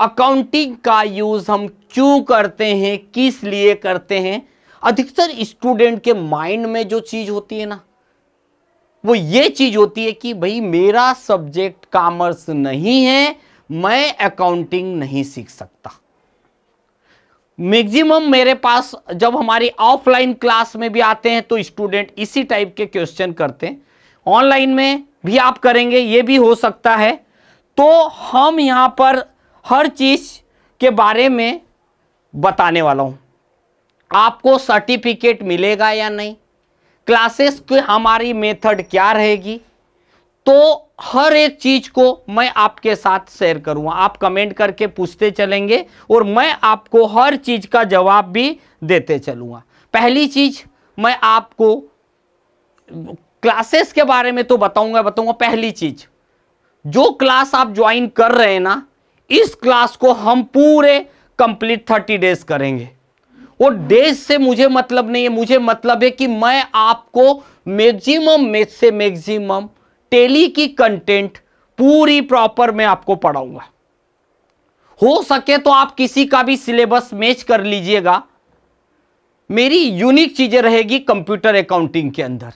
accounting का use हम क्यों करते हैं किस लिए करते हैं अधिकतर स्टूडेंट के माइंड में जो चीज होती है ना वो ये चीज होती है कि भाई मेरा सब्जेक्ट कॉमर्स नहीं है मैं अकाउंटिंग नहीं सीख सकता मैक्सिमम मेरे पास जब हमारी ऑफलाइन क्लास में भी आते हैं तो स्टूडेंट इसी टाइप के क्वेश्चन करते हैं ऑनलाइन में भी आप करेंगे ये भी हो सकता है तो हम यहां पर हर चीज़ के बारे में बताने वाला हूँ आपको सर्टिफिकेट मिलेगा या नहीं क्लासेस की हमारी मेथड क्या रहेगी तो हर एक चीज़ को मैं आपके साथ शेयर करूँगा आप कमेंट करके पूछते चलेंगे और मैं आपको हर चीज़ का जवाब भी देते चलूँगा पहली चीज़ मैं आपको क्लासेस के बारे में तो बताऊँगा बताऊँगा पहली चीज़ जो क्लास आप ज्वाइन कर रहे हैं ना इस क्लास को हम पूरे कंप्लीट थर्टी डेज करेंगे वो डेज से मुझे मतलब नहीं है मुझे मतलब है कि मैं आपको मैक्सिमम में से मैक्सिमम टेली की कंटेंट पूरी प्रॉपर मैं आपको पढ़ाऊंगा हो सके तो आप किसी का भी सिलेबस मैच कर लीजिएगा मेरी यूनिक चीजें रहेगी कंप्यूटर अकाउंटिंग के अंदर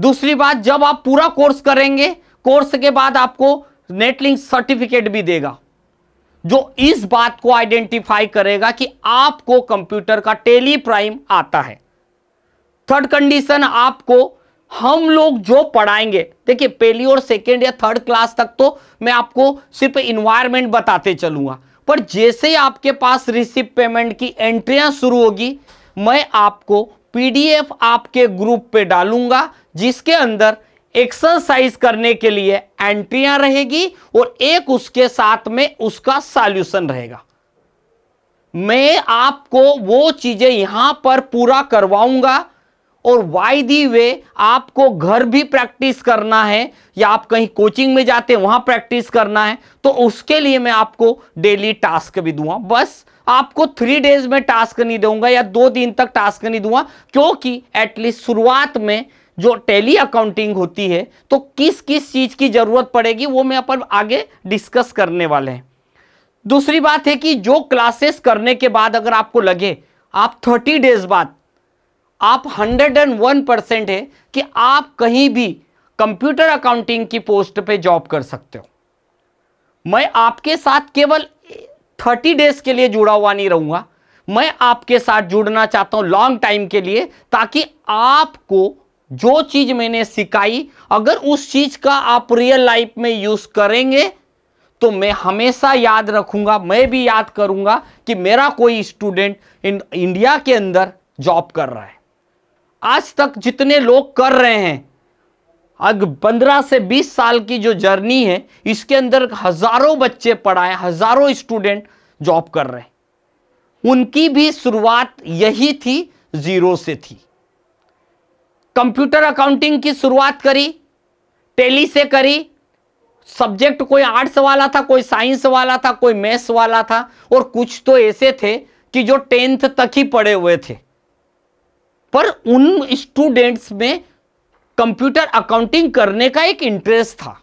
दूसरी बात जब आप पूरा कोर्स करेंगे कोर्स के बाद आपको नेटलिंक सर्टिफिकेट भी देगा जो इस बात को आइडेंटिफाई करेगा कि आपको कंप्यूटर का टेली प्राइम आता है थर्ड कंडीशन आपको हम लोग जो पढ़ाएंगे देखिए पहली और सेकेंड या थर्ड क्लास तक तो मैं आपको सिर्फ इन्वायरमेंट बताते चलूंगा पर जैसे ही आपके पास रिसिप पेमेंट की एंट्रियां शुरू होगी मैं आपको पीडीएफ आपके ग्रुप पे डालूंगा जिसके अंदर एक्सरसाइज करने के लिए एंट्रियां रहेगी और एक उसके साथ में उसका सॉल्यूशन रहेगा मैं आपको वो चीजें यहां पर पूरा करवाऊंगा और वाई दी वे आपको घर भी प्रैक्टिस करना है या आप कहीं कोचिंग में जाते हैं वहां प्रैक्टिस करना है तो उसके लिए मैं आपको डेली टास्क भी दूंगा बस आपको थ्री डेज में टास्क नहीं दूंगा या दो दिन तक टास्क नहीं दूंगा क्योंकि एटलीस्ट शुरुआत में जो टेली अकाउंटिंग होती है तो किस किस चीज़ की ज़रूरत पड़ेगी वो मैं अपन आगे डिस्कस करने वाले हैं दूसरी बात है कि जो क्लासेस करने के बाद अगर आपको लगे आप थर्टी डेज बाद आप हंड्रेड एंड वन परसेंट है कि आप कहीं भी कंप्यूटर अकाउंटिंग की पोस्ट पे जॉब कर सकते हो मैं आपके साथ केवल थर्टी डेज के लिए जुड़ा हुआ नहीं रहूंगा मैं आपके साथ जुड़ना चाहता हूं लॉन्ग टाइम के लिए ताकि आपको जो चीज मैंने सिखाई अगर उस चीज का आप रियल लाइफ में यूज करेंगे तो मैं हमेशा याद रखूंगा मैं भी याद करूंगा कि मेरा कोई स्टूडेंट इन इंडिया के अंदर जॉब कर रहा है आज तक जितने लोग कर रहे हैं अग पंद्रह से बीस साल की जो जर्नी है इसके अंदर हजारों बच्चे पढ़ाए हजारों स्टूडेंट जॉब कर रहे हैं उनकी भी शुरुआत यही थी जीरो से थी कंप्यूटर अकाउंटिंग की शुरुआत करी टेली से करी सब्जेक्ट कोई आर्ट्स वाला था कोई साइंस वाला था कोई मैथ्स वाला था और कुछ तो ऐसे थे कि जो टेंथ तक ही पढ़े हुए थे पर उन स्टूडेंट्स में कंप्यूटर अकाउंटिंग करने का एक इंटरेस्ट था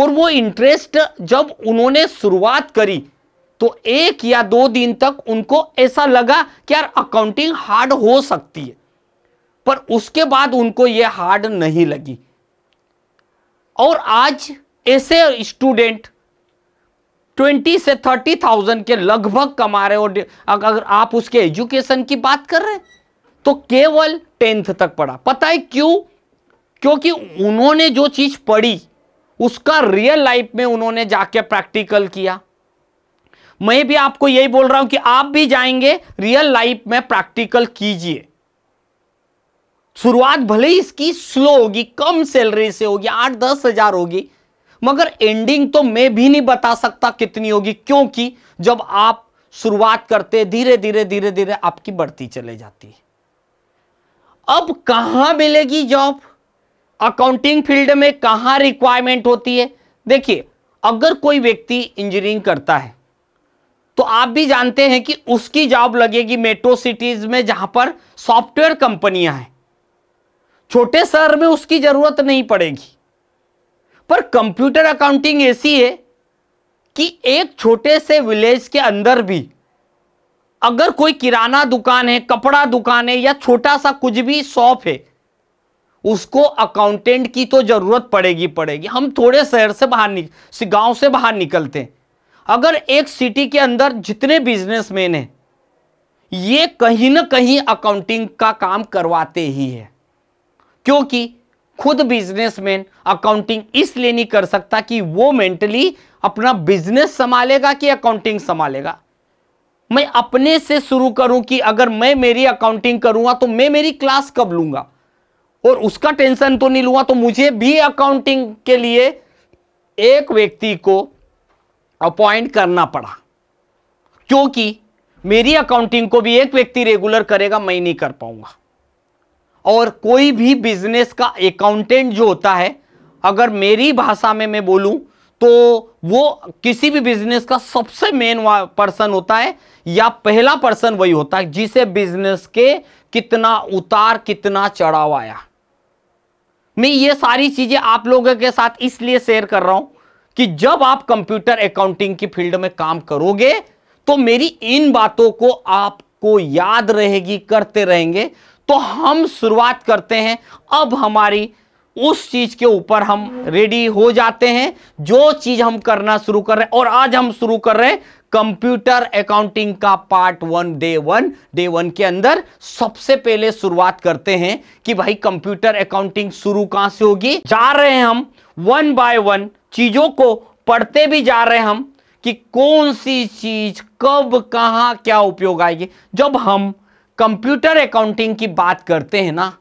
और वो इंटरेस्ट जब उन्होंने शुरुआत करी तो एक या दो दिन तक उनको ऐसा लगा कि यार अकाउंटिंग हार्ड हो सकती है पर उसके बाद उनको ये हार्ड नहीं लगी और आज ऐसे स्टूडेंट ट्वेंटी से थर्टी थाउजेंड के लगभग कमा रहे हो अगर आप उसके एजुकेशन की बात कर रहे तो केवल टेंथ तक पढ़ा पता है क्यों क्योंकि उन्होंने जो चीज पढ़ी उसका रियल लाइफ में उन्होंने जाके प्रैक्टिकल किया मैं भी आपको यही बोल रहा हूं कि आप भी जाएंगे रियल लाइफ में प्रैक्टिकल कीजिए शुरुआत भले ही इसकी स्लो होगी कम सैलरी से होगी आठ दस हजार होगी मगर एंडिंग तो मैं भी नहीं बता सकता कितनी होगी क्योंकि जब आप शुरुआत करते धीरे धीरे धीरे धीरे आपकी बढ़ती चले जाती है अब कहां मिलेगी जॉब अकाउंटिंग फील्ड में कहां रिक्वायरमेंट होती है देखिए अगर कोई व्यक्ति इंजीनियरिंग करता है तो आप भी जानते हैं कि उसकी जॉब लगेगी मेट्रो सिटीज में जहां पर सॉफ्टवेयर कंपनियां हैं छोटे शहर में उसकी जरूरत नहीं पड़ेगी पर कंप्यूटर अकाउंटिंग ऐसी है कि एक छोटे से विलेज के अंदर भी अगर कोई किराना दुकान है कपड़ा दुकान है या छोटा सा कुछ भी शॉप है उसको अकाउंटेंट की तो जरूरत पड़ेगी पड़ेगी हम थोड़े शहर से बाहर निक गांव से बाहर निकलते हैं अगर एक सिटी के अंदर जितने बिजनेसमैन हैं ये कहीं ना कहीं अकाउंटिंग का काम करवाते ही है क्योंकि खुद बिजनेसमैन अकाउंटिंग इसलिए नहीं कर सकता कि वो मेंटली अपना बिजनेस संभालेगा कि अकाउंटिंग संभालेगा मैं अपने से शुरू करूं कि अगर मैं मेरी अकाउंटिंग करूंगा तो मैं मेरी क्लास कब लूंगा और उसका टेंशन तो नहीं लूंगा तो मुझे भी अकाउंटिंग के लिए एक व्यक्ति को अपॉइंट करना पड़ा क्योंकि मेरी अकाउंटिंग को भी एक व्यक्ति रेगुलर करेगा मैं नहीं कर पाऊंगा और कोई भी बिजनेस का अकाउंटेंट जो होता है अगर मेरी भाषा में मैं बोलूं तो वो किसी भी बिजनेस का सबसे मेन पर्सन होता है या पहला पर्सन वही होता है जिसे बिजनेस के कितना उतार कितना चढ़ाव आया मैं ये सारी चीजें आप लोगों के साथ इसलिए शेयर कर रहा हूं कि जब आप कंप्यूटर अकाउंटिंग की फील्ड में काम करोगे तो मेरी इन बातों को आपको याद रहेगी करते रहेंगे तो हम शुरुआत करते हैं अब हमारी उस चीज के ऊपर हम रेडी हो जाते हैं जो चीज हम करना शुरू कर रहे हैं और आज हम शुरू कर रहे हैं कंप्यूटर अकाउंटिंग का part one day one day one के अंदर सबसे पहले शुरुआत करते हैं कि भाई कंप्यूटर अकाउंटिंग शुरू कहां से होगी जा रहे हैं हम वन बाय वन चीजों को पढ़ते भी जा रहे हैं हम कि कौन सी चीज कब कहां क्या उपयोग आएगी जब हम कंप्यूटर अकाउंटिंग की बात करते हैं ना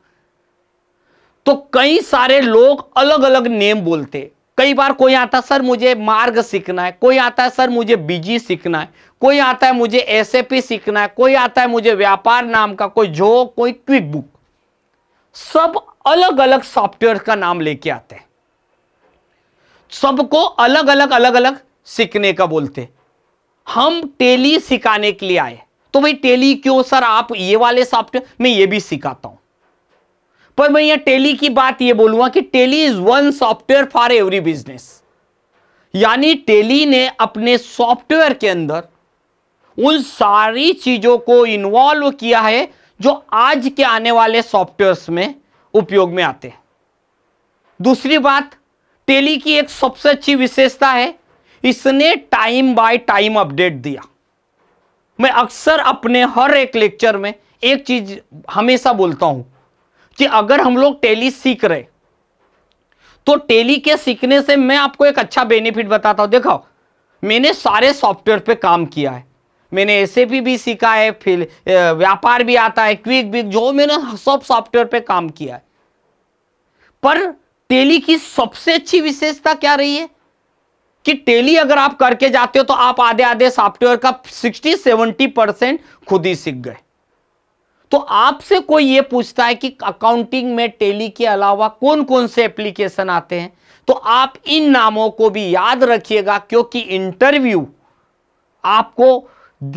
तो कई सारे लोग अलग अलग नेम बोलते कई बार कोई आता सर मुझे मार्ग सीखना है कोई आता है सर मुझे बीजी सीखना है कोई आता है मुझे एस सीखना है कोई आता है मुझे व्यापार नाम का कोई जो कोई क्विक बुक सब अलग अलग सॉफ्टवेयर का नाम लेके आते हैं सबको अलग अलग अलग अलग सीखने का बोलते हम टेली सिखाने के लिए आए तो भाई टेली क्यों सर आप ये वाले सॉफ्टवेयर मैं ये भी सिखाता हूं पर मैं यहां टेली की बात ये बोलूंगा कि Tally is one software for every business यानी टेली ने अपने सॉफ्टवेयर के अंदर उन सारी चीजों को इन्वॉल्व किया है जो आज के आने वाले सॉफ्टवेयर्स में उपयोग में आते हैं दूसरी बात टेली की एक सबसे अच्छी विशेषता है इसने टाइम बाय टाइम अपडेट दिया मैं अक्सर अपने हर एक लेक्चर में एक चीज हमेशा बोलता हूं कि अगर हम लोग टेली सीख रहे तो टेली के सीखने से मैं आपको एक अच्छा बेनिफिट बताता हूं देखो मैंने सारे सॉफ्टवेयर पे काम किया है मैंने एस भी सीखा है फिर व्यापार भी आता है क्विक बिक जो मैंने सब सॉफ्टवेयर पे काम किया है पर टेली की सबसे अच्छी विशेषता क्या रही है कि टेली अगर आप करके जाते हो तो आप आधे आधे सॉफ्टवेयर का 60 70 परसेंट खुद ही सीख गए तो आपसे कोई ये पूछता है कि अकाउंटिंग में टेली के अलावा कौन कौन से एप्लीकेशन आते हैं तो आप इन नामों को भी याद रखिएगा क्योंकि इंटरव्यू आपको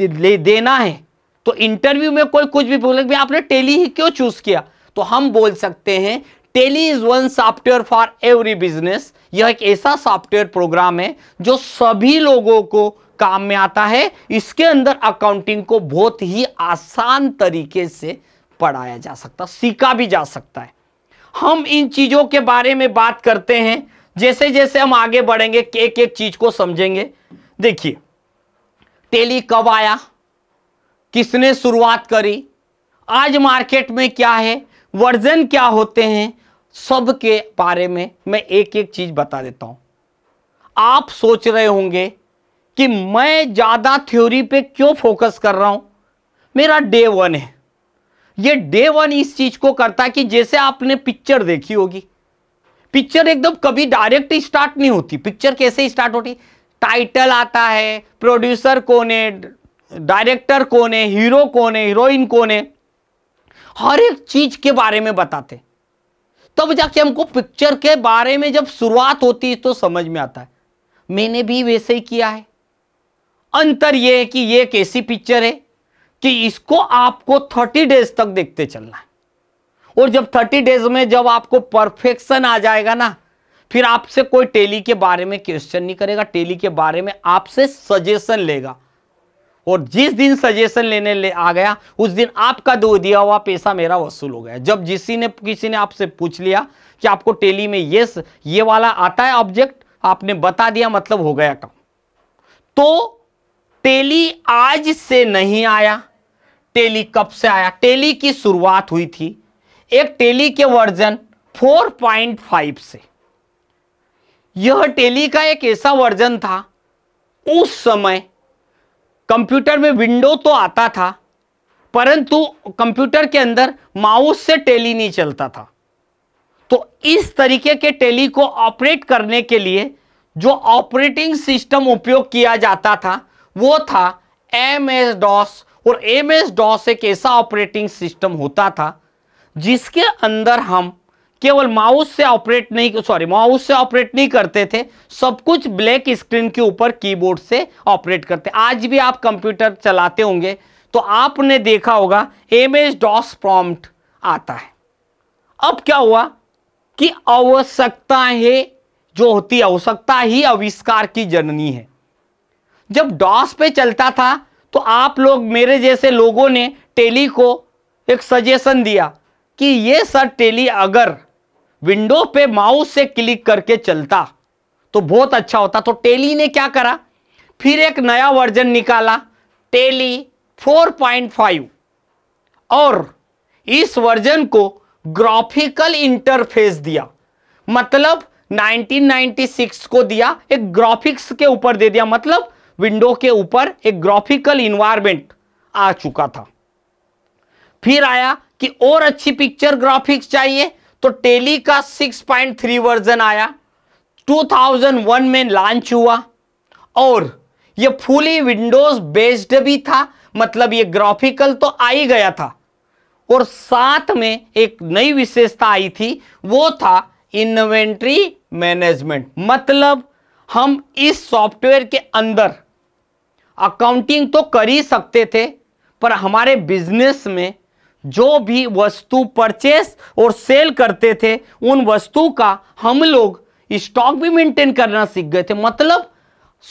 दे देना है तो इंटरव्यू में कोई कुछ भी बोले आपने टेली ही क्यों चूज किया तो हम बोल सकते हैं Tally is one software for every business यह एक ऐसा सॉफ्टवेयर प्रोग्राम है जो सभी लोगों को काम में आता है इसके अंदर अकाउंटिंग को बहुत ही आसान तरीके से पढ़ाया जा सकता सीखा भी जा सकता है हम इन चीज़ों के बारे में बात करते हैं जैसे जैसे हम आगे बढ़ेंगे एक एक चीज को समझेंगे देखिए टेली कब आया किसने शुरुआत करी आज मार्केट में क्या है वर्जन क्या होते हैं सब के बारे में मैं एक एक चीज बता देता हूं आप सोच रहे होंगे कि मैं ज़्यादा थ्योरी पे क्यों फोकस कर रहा हूं मेरा डे वन है ये डे वन इस चीज़ को करता है कि जैसे आपने पिक्चर देखी होगी पिक्चर एकदम कभी डायरेक्ट स्टार्ट नहीं होती पिक्चर कैसे स्टार्ट होती टाइटल आता है प्रोड्यूसर कौन है डायरेक्टर कौन है हीरो कौन है हीरोइन कौन है हर एक चीज के बारे में बताते तब जाके हमको पिक्चर के बारे में जब शुरुआत होती है तो समझ में आता है मैंने भी वैसे ही किया है अंतर यह है कि यह एक ऐसी पिक्चर है कि इसको आपको थर्टी डेज तक देखते चलना है और जब थर्टी डेज में जब आपको परफेक्शन आ जाएगा ना फिर आपसे कोई टेली के बारे में क्वेश्चन नहीं करेगा टेली के बारे में आपसे सजेशन लेगा और जिस दिन सजेशन लेने ले आ गया उस दिन आपका दो दिया हुआ पैसा मेरा वसूल हो गया जब जिसी ने किसी ने आपसे पूछ लिया कि आपको टेली में यस ये वाला आता है ऑब्जेक्ट आपने बता दिया मतलब हो गया काम तो टेली आज से नहीं आया टेली कब से आया टेली की शुरुआत हुई थी एक टेली के वर्जन 4.5 से यह टेली का एक ऐसा वर्जन था उस समय कंप्यूटर में विंडो तो आता था परंतु कंप्यूटर के अंदर माउस से टेली नहीं चलता था तो इस तरीके के टेली को ऑपरेट करने के लिए जो ऑपरेटिंग सिस्टम उपयोग किया जाता था वो था एम एस डॉस और एम एस डॉस एक ऐसा ऑपरेटिंग सिस्टम होता था जिसके अंदर हम केवल माउस से ऑपरेट नहीं सॉरी माउस से ऑपरेट नहीं करते थे सब कुछ ब्लैक स्क्रीन के ऊपर कीबोर्ड से ऑपरेट करते आज भी आप कंप्यूटर चलाते होंगे तो आपने देखा होगा एम एस डॉस प्रॉम्प्ट आता है अब क्या हुआ कि आवश्यकता है जो होती है आवश्यकता ही आविष्कार की जननी है जब डॉस पे चलता था तो आप लोग मेरे जैसे लोगों ने टेली को एक सजेशन दिया कि ये सर टेली अगर विंडो पे माउस से क्लिक करके चलता तो बहुत अच्छा होता तो टेली ने क्या करा फिर एक नया वर्जन निकाला टेली 4.5 और इस वर्जन को ग्राफिकल इंटरफेस दिया मतलब 1996 को दिया एक ग्राफिक्स के ऊपर दे दिया मतलब विंडो के ऊपर एक ग्राफिकल इन्वायरमेंट आ चुका था फिर आया कि और अच्छी पिक्चर ग्राफिक्स चाहिए तो टेली का 6.3 वर्जन आया 2001 में लॉन्च हुआ और ये फुली विंडोज बेस्ड भी था मतलब ये ग्राफिकल तो आ ही गया था और साथ में एक नई विशेषता आई थी वो था इन्वेंट्री मैनेजमेंट मतलब हम इस सॉफ्टवेयर के अंदर अकाउंटिंग तो कर ही सकते थे पर हमारे बिजनेस में जो भी वस्तु परचेस और सेल करते थे उन वस्तु का हम लोग स्टॉक भी मेंटेन करना सीख गए थे मतलब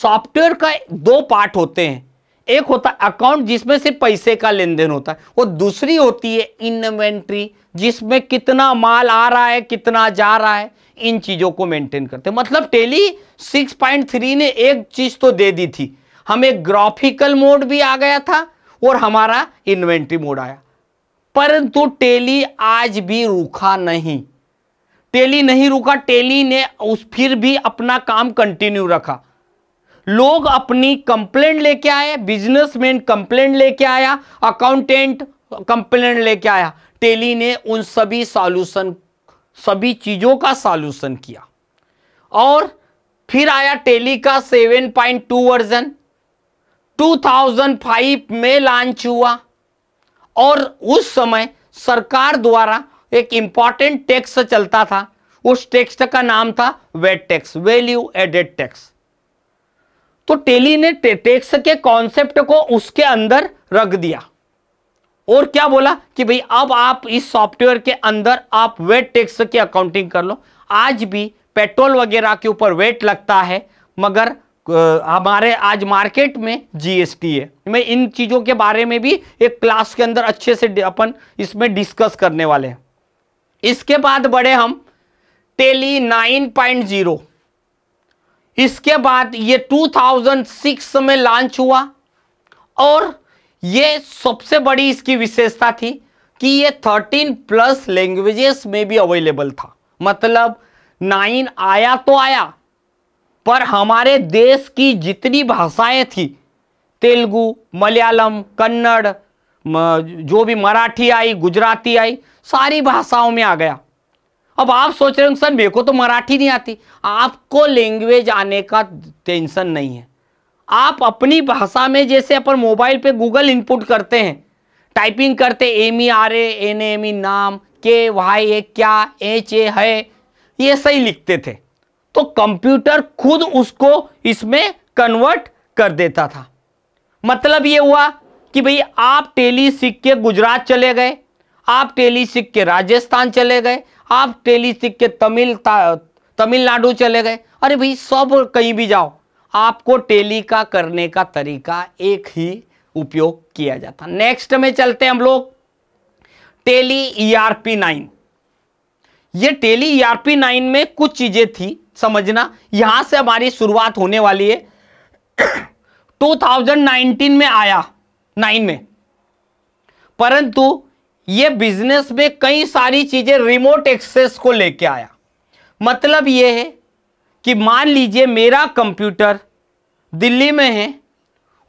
सॉफ्टवेयर का दो पार्ट होते हैं एक होता है अकाउंट जिसमें से पैसे का लेन देन होता है और दूसरी होती है इन्वेंट्री जिसमें कितना माल आ रहा है कितना जा रहा है इन चीज़ों को मेंटेन करते हैं मतलब टेली 6.3 ने एक चीज़ तो दे दी थी हमें ग्राफिकल मोड भी आ गया था और हमारा इन्वेंट्री मोड आया परंतु टेली आज भी रुका नहीं टेली नहीं रुका टेली ने उस फिर भी अपना काम कंटिन्यू रखा लोग अपनी कंप्लेंट लेके आए बिजनेसमैन कंप्लेंट लेके आया अकाउंटेंट कंप्लेंट लेके आया टेली ने उन सभी सॉल्यूशन सभी चीज़ों का सॉल्यूशन किया और फिर आया टेली का 7.2 वर्जन 2005 में लॉन्च हुआ और उस समय सरकार द्वारा एक इंपॉर्टेंट टैक्स चलता था उस टैक्स का नाम था VAT tax value added tax तो टेली ने टैक्स के कॉन्सेप्ट को उसके अंदर रख दिया और क्या बोला कि भाई अब आप इस सॉफ्टवेयर के अंदर आप वेट टैक्स की अकाउंटिंग कर लो आज भी पेट्रोल वगैरह के ऊपर वेट लगता है मगर हमारे आज मार्केट में जीएसटी है मैं इन चीज़ों के बारे में भी एक क्लास के अंदर अच्छे से अपन इसमें डिस्कस करने वाले हैं इसके बाद बढ़े हम टेली नाइन पॉइंट जीरो इसके बाद ये 2006 में लॉन्च हुआ और ये सबसे बड़ी इसकी विशेषता थी कि ये 13 प्लस लैंग्वेजेस में भी अवेलेबल था मतलब नाइन आया तो आया पर हमारे देश की जितनी भाषाएं थी तेलुगु मलयालम कन्नड़ जो भी मराठी आई गुजराती आई सारी भाषाओं में आ गया अब आप सोच रहे हो सर मेरे को तो मराठी नहीं आती आपको लैंग्वेज आने का टेंशन नहीं है आप अपनी भाषा में जैसे अपन मोबाइल पे गूगल इनपुट करते हैं टाइपिंग करते M E R N M E नाम के वाई ए क्या एच ए है ये सही लिखते थे तो कंप्यूटर खुद उसको इसमें कन्वर्ट कर देता था मतलब यह हुआ कि भाई आप टेली सीख के गुजरात चले गए आप टेली सीख के राजस्थान चले गए आप टेली सिक के तमिल तमिलनाडु चले गए अरे भाई सब कहीं भी जाओ आपको टेली का करने का तरीका एक ही उपयोग किया जाता नेक्स्ट में चलते हैं हम लोग Tally ERP e R nine ये Tally ERP e R nine में कुछ चीज़ें थी समझना यहां से हमारी शुरुआत होने वाली है 2019 में आया नाइन में परंतु ये बिजनेस में कई सारी चीजें रिमोट एक्सेस को लेके आया मतलब ये है कि मान लीजिए मेरा कंप्यूटर दिल्ली में है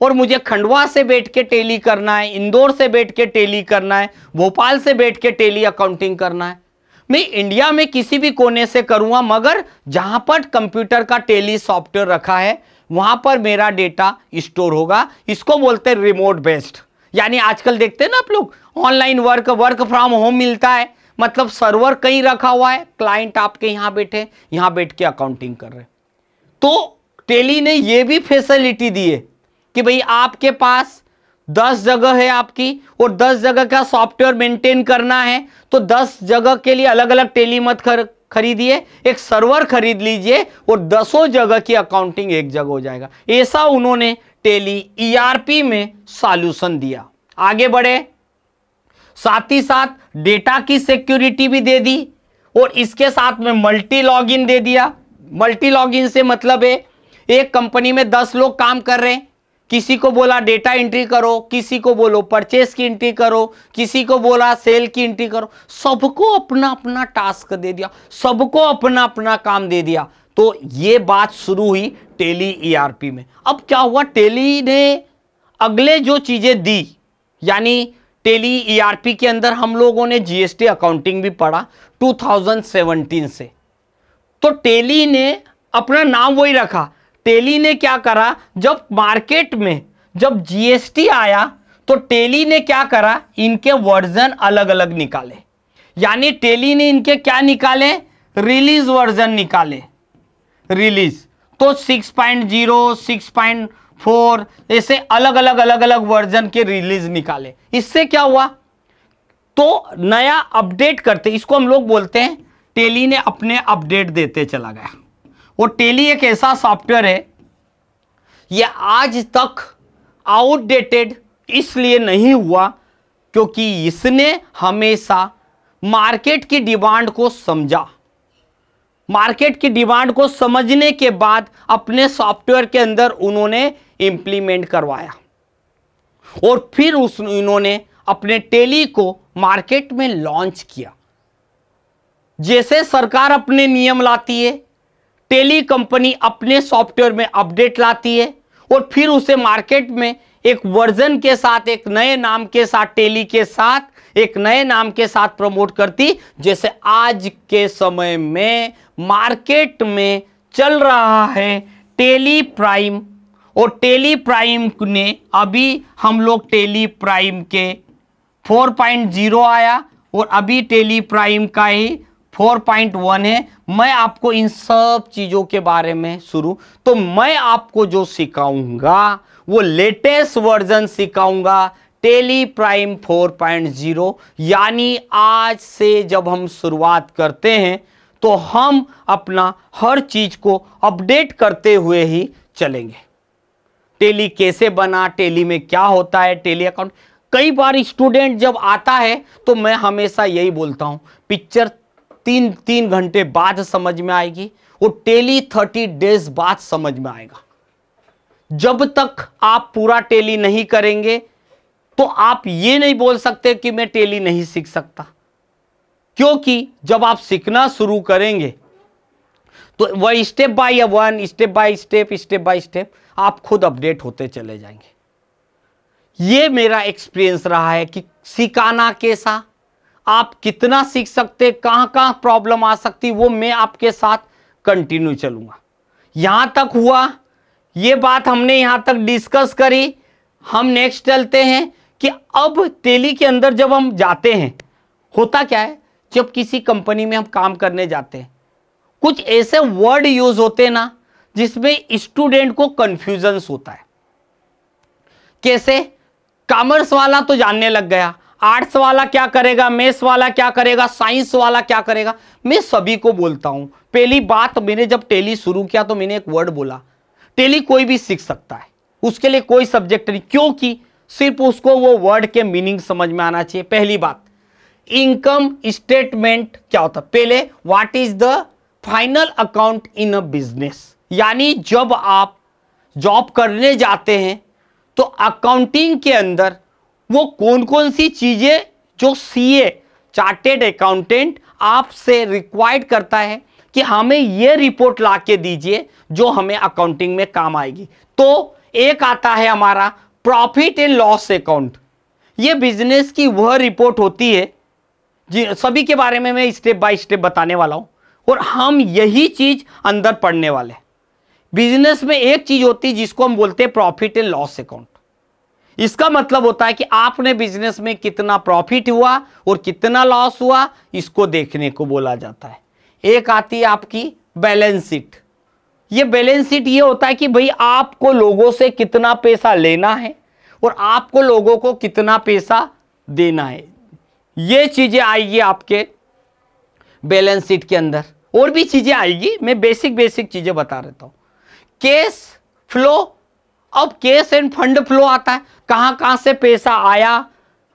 और मुझे खंडवा से बैठ के टेली करना है इंदौर से बैठ के टेली करना है भोपाल से बैठ के टेली अकाउंटिंग करना है मैं इंडिया में किसी भी कोने से करूँगा मगर जहां पर कंप्यूटर का टेली सॉफ्टवेयर रखा है वहां पर मेरा डेटा स्टोर होगा इसको बोलते हैं रिमोट बेस्ड यानी आजकल देखते हैं ना आप लोग online work work from home मिलता है मतलब सर्वर कहीं रखा हुआ है क्लाइंट आपके यहां बैठे यहां बैठ के अकाउंटिंग कर रहे तो टेली ने यह भी फैसिलिटी दी है कि भाई आपके पास दस जगह है आपकी और दस जगह का सॉफ्टवेयर मेंटेन करना है तो दस जगह के लिए अलग अलग टेली मत खर, खरीदिए एक सर्वर खरीद लीजिए और दसों जगह की अकाउंटिंग एक जगह हो जाएगा ऐसा उन्होंने टेली ईआरपी e में सॉल्यूशन दिया आगे बढ़े साथ ही साथ डेटा की सिक्योरिटी भी दे दी और इसके साथ में मल्टी लॉगिन दे दिया मल्टी लॉगिन से मतलब है एक कंपनी में दस लोग काम कर रहे हैं किसी को बोला डेटा एंट्री करो किसी को बोलो परचेस की एंट्री करो किसी को बोला सेल की एंट्री करो सबको अपना अपना टास्क दे दिया सबको अपना अपना काम दे दिया तो ये बात शुरू हुई टेली ईआरपी e में अब क्या हुआ टेली ने अगले जो चीज़ें दी यानी टेली ईआरपी e के अंदर हम लोगों ने जीएसटी अकाउंटिंग भी पढ़ा 2017 से तो टेली ने अपना नाम वही रखा टेली ने क्या करा जब मार्केट में जब जीएसटी आया तो टेली ने क्या करा इनके वर्जन अलग अलग निकाले यानी टेली ने इनके क्या निकाले रिलीज वर्जन निकाले रिलीज तो 6.0 6.4 ऐसे अलग अलग अलग अलग वर्जन के रिलीज निकाले इससे क्या हुआ तो नया अपडेट करते इसको हम लोग बोलते हैं टेली ने अपने अपडेट देते चला गया वो टेली एक ऐसा सॉफ्टवेयर है ये आज तक आउटडेटेड इसलिए नहीं हुआ क्योंकि इसने हमेशा मार्केट की डिमांड को समझा मार्केट की डिमांड को समझने के बाद अपने सॉफ्टवेयर के अंदर उन्होंने इंप्लीमेंट करवाया और फिर उस इन्होंने अपने टेली को मार्केट में लॉन्च किया जैसे सरकार अपने नियम लाती है टेली कंपनी अपने सॉफ्टवेयर में अपडेट लाती है और फिर उसे मार्केट में एक वर्जन के साथ एक नए नाम के साथ टेली के साथ एक नए नाम के साथ प्रमोट करती जैसे आज के समय में मार्केट में चल रहा है टेली प्राइम और टेली प्राइम ने अभी हम लोग टेली प्राइम के 4.0 आया और अभी टेली प्राइम का ही फोर पॉइंट वन है मैं आपको इन सब चीज़ों के बारे में शुरू तो मैं आपको जो सिखाऊंगा वो लेटेस्ट वर्जन सिखाऊंगा Tally prime four point zero यानी आज से जब हम शुरुआत करते हैं तो हम अपना हर चीज़ को अपडेट करते हुए ही चलेंगे टेली कैसे बना टेली में क्या होता है टेली अकाउंट कई बार स्टूडेंट जब आता है तो मैं हमेशा यही बोलता हूं पिक्चर तीन तीन घंटे बाद समझ में आएगी वो टेली थर्टी डेज बाद समझ में आएगा जब तक आप पूरा टेली नहीं करेंगे तो आप ये नहीं बोल सकते कि मैं टेली नहीं सीख सकता क्योंकि जब आप सीखना शुरू करेंगे तो वह step by one step by step step by step आप खुद अपडेट होते चले जाएंगे ये मेरा एक्सपीरियंस रहा है कि सिखाना कैसा आप कितना सीख सकते कहां कहां प्रॉब्लम आ सकती वो मैं आपके साथ कंटिन्यू चलूंगा यहां तक हुआ ये बात हमने यहां तक डिस्कस करी हम नेक्स्ट चलते हैं कि अब तेली के अंदर जब हम जाते हैं होता क्या है जब किसी कंपनी में हम काम करने जाते हैं कुछ ऐसे वर्ड यूज होते हैं ना जिसमें स्टूडेंट को कंफ्यूजन्स होता है कैसे कॉमर्स वाला तो जानने लग गया आर्ट्स वाला क्या करेगा मेस वाला क्या करेगा साइंस वाला क्या करेगा मैं सभी को बोलता हूं पहली बात मैंने जब टेली शुरू किया तो मैंने एक वर्ड बोला टेली कोई भी सीख सकता है उसके लिए कोई सब्जेक्ट नहीं क्योंकि सिर्फ उसको वो वर्ड के मीनिंग समझ में आना चाहिए पहली बात इनकम स्टेटमेंट क्या होता पहले what is the final account in a business यानी जब आप जॉब करने जाते हैं तो अकाउंटिंग के अंदर वो कौन कौन सी चीज़ें जो सी ए चार्टेड अकाउंटेंट आपसे रिक्वायर्ड करता है कि हमें ये रिपोर्ट ला के दीजिए जो हमें अकाउंटिंग में काम आएगी तो एक आता है हमारा प्रॉफिट एंड लॉस अकाउंट ये बिजनेस की वह रिपोर्ट होती है जी सभी के बारे में मैं स्टेप बाय स्टेप बताने वाला हूँ और हम यही चीज़ अंदर पढ़ने वाले बिजनेस में एक चीज़ होती है जिसको हम बोलते हैं प्रॉफिट एंड लॉस अकाउंट इसका मतलब होता है कि आपने बिजनेस में कितना प्रॉफिट हुआ और कितना लॉस हुआ इसको देखने को बोला जाता है एक आती है आपकी बैलेंस शीट ये बैलेंस शीट ये होता है कि भाई आपको लोगों से कितना पैसा लेना है और आपको लोगों को कितना पैसा देना है ये चीज़ें आएगी आपके बैलेंस शीट के अंदर और भी चीज़ें आएगी मैं बेसिक बेसिक चीज़ें बता रहता हूं केस फ्लो अब केस एंड फंड फ्लो आता है कहाँ कहाँ से पैसा आया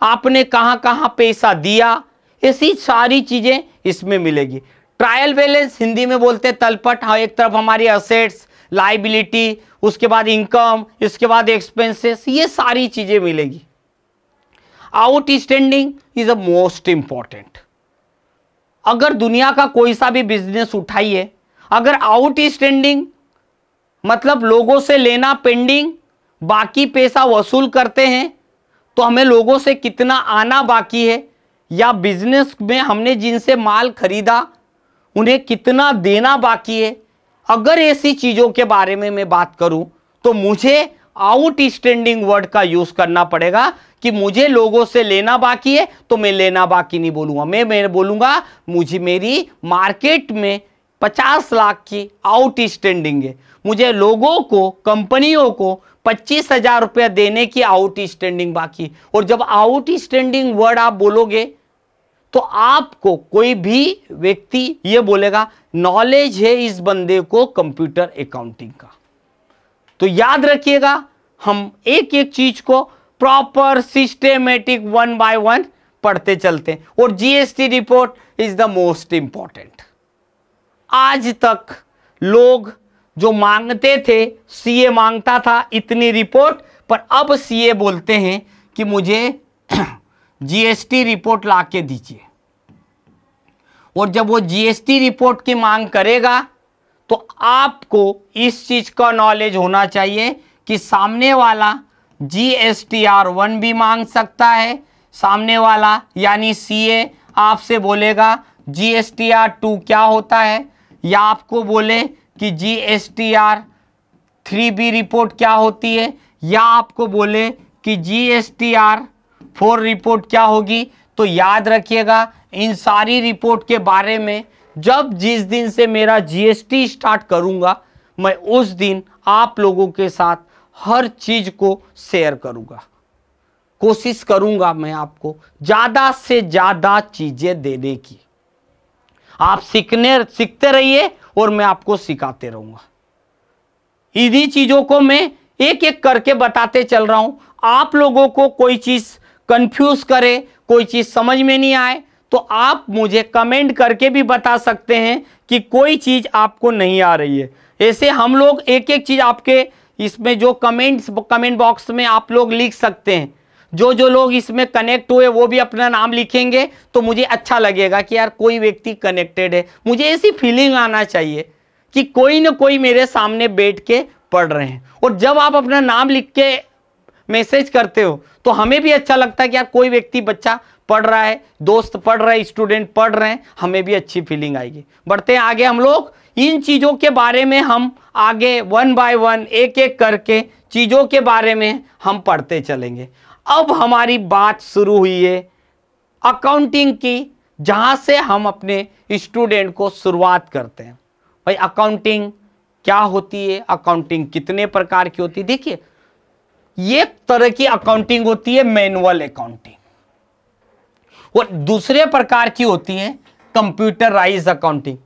आपने कहाँ कहाँ पैसा दिया ऐसी सारी चीज़ें इसमें मिलेगी ट्रायल बैलेंस हिंदी में बोलते हैं तलपट हाँ एक तरफ हमारी असेट्स लाइबिलिटी उसके बाद इनकम इसके बाद एक्सपेंसेस ये सारी चीज़ें मिलेगी outstanding is a most important अगर दुनिया का कोई सा भी बिजनेस उठाइए अगर आउट स्टैंडिंग मतलब लोगों से लेना पेंडिंग बाकी पैसा वसूल करते हैं तो हमें लोगों से कितना आना बाकी है या बिजनेस में हमने जिनसे माल खरीदा उन्हें कितना देना बाकी है अगर ऐसी चीज़ों के बारे में मैं बात करूं तो मुझे आउट स्टैंडिंग वर्ड का यूज़ करना पड़ेगा कि मुझे लोगों से लेना बाकी है तो मैं लेना बाकी नहीं बोलूँगा मैं मैं बोलूँगा मुझे मेरी मार्केट में पचास लाख की आउट स्टैंडिंग है मुझे लोगों को कंपनियों को पच्चीस हजार रुपया देने की आउट स्टैंडिंग बाकी और जब आउट स्टैंडिंग वर्ड आप बोलोगे तो आपको कोई भी व्यक्ति ये बोलेगा नॉलेज है इस बंदे को कंप्यूटर अकाउंटिंग का तो याद रखिएगा हम एक एक चीज को proper systematic one by one पढ़ते चलते हैं और GST report is the most important आज तक लोग जो मांगते थे सीए मांगता था इतनी रिपोर्ट पर अब सीए बोलते हैं कि मुझे जीएसटी रिपोर्ट ला के दीजिए और जब वो जीएसटी रिपोर्ट की मांग करेगा तो आपको इस चीज का नॉलेज होना चाहिए कि सामने वाला G S T R one भी मांग सकता है सामने वाला यानी सीए आपसे बोलेगा G S T R two क्या होता है या आपको बोले कि G S T R three B report क्या होती है या आपको बोले कि G S T R four report क्या होगी तो याद रखिएगा इन सारी रिपोर्ट के बारे में जब जिस दिन से मेरा जीएसटी स्टार्ट करूंगा मैं उस दिन आप लोगों के साथ हर चीज को शेयर करूंगा कोशिश करूंगा मैं आपको ज़्यादा से ज़्यादा चीज़ें देने की आप सीखने सीखते रहिए और मैं आपको सिखाते रहूंगा इन्हीं चीजों को मैं एक एक करके बताते चल रहा हूं आप लोगों को कोई चीज कंफ्यूज करे कोई चीज समझ में नहीं आए तो आप मुझे कमेंट करके भी बता सकते हैं कि कोई चीज आपको नहीं आ रही है ऐसे हम लोग एक एक चीज आपके इसमें जो कमेंट्स कमेंट बॉक्स में आप लोग लिख सकते हैं जो जो लोग इसमें कनेक्ट हुए वो भी अपना नाम लिखेंगे तो मुझे अच्छा लगेगा कि यार कोई व्यक्ति कनेक्टेड है मुझे ऐसी फीलिंग आना चाहिए कि कोई ना कोई मेरे सामने बैठ के पढ़ रहे हैं और जब आप अपना नाम लिख के मैसेज करते हो तो हमें भी अच्छा लगता है कि यार कोई व्यक्ति बच्चा पढ़ रहा है दोस्त पढ़ रहा है स्टूडेंट पढ़ रहे हैं हमें भी अच्छी फीलिंग आएगी बढ़ते हैं आगे हम लोग इन चीज़ों के बारे में हम आगे वन बाय वन एक एक करके चीज़ों के बारे में हम पढ़ते चलेंगे अब हमारी बात शुरू हुई है अकाउंटिंग की जहां से हम अपने स्टूडेंट को शुरुआत करते हैं भाई अकाउंटिंग क्या होती है अकाउंटिंग कितने प्रकार की होती है देखिए एक तरह की अकाउंटिंग होती है मैनुअल अकाउंटिंग और दूसरे प्रकार की होती है कंप्यूटराइज अकाउंटिंग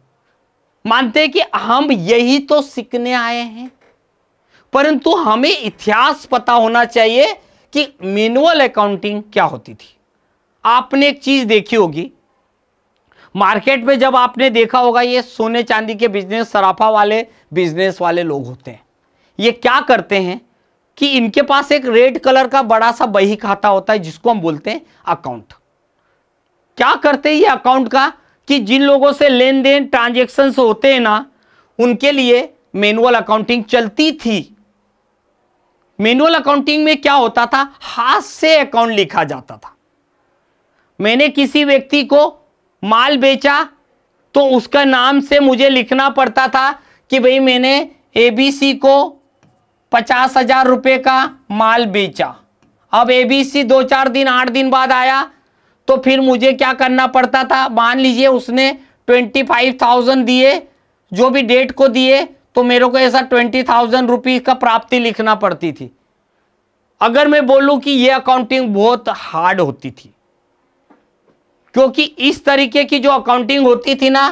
मानते हैं कि हम यही तो सीखने आए हैं परंतु हमें इतिहास पता होना चाहिए कि मैनुअल अकाउंटिंग क्या होती थी आपने एक चीज देखी होगी मार्केट में जब आपने देखा होगा ये सोने चांदी के बिजनेस सराफा वाले बिजनेस वाले लोग होते हैं ये क्या करते हैं कि इनके पास एक रेड कलर का बड़ा सा बही खाता होता है जिसको हम बोलते हैं अकाउंट क्या करते हैं ये अकाउंट का कि जिन लोगों से लेन देन ट्रांजेक्शन होते हैं ना उनके लिए मैनुअल अकाउंटिंग चलती थी मैनुअल अकाउंटिंग में क्या होता था हाथ से अकाउंट लिखा जाता था मैंने किसी व्यक्ति को माल बेचा तो उसका नाम से मुझे लिखना पड़ता था कि भाई मैंने एबीसी को पचास हजार रुपये का माल बेचा अब एबीसी दो चार दिन आठ दिन बाद आया तो फिर मुझे क्या करना पड़ता था मान लीजिए उसने ट्वेंटी फाइव थाउजेंड दिए जो भी डेट को दिए तो मेरे को ऐसा ट्वेंटी थाउजेंड रुपीज का प्राप्ति लिखना पड़ती थी अगर मैं बोलूं कि यह अकाउंटिंग बहुत हार्ड होती थी क्योंकि इस तरीके की जो अकाउंटिंग होती थी ना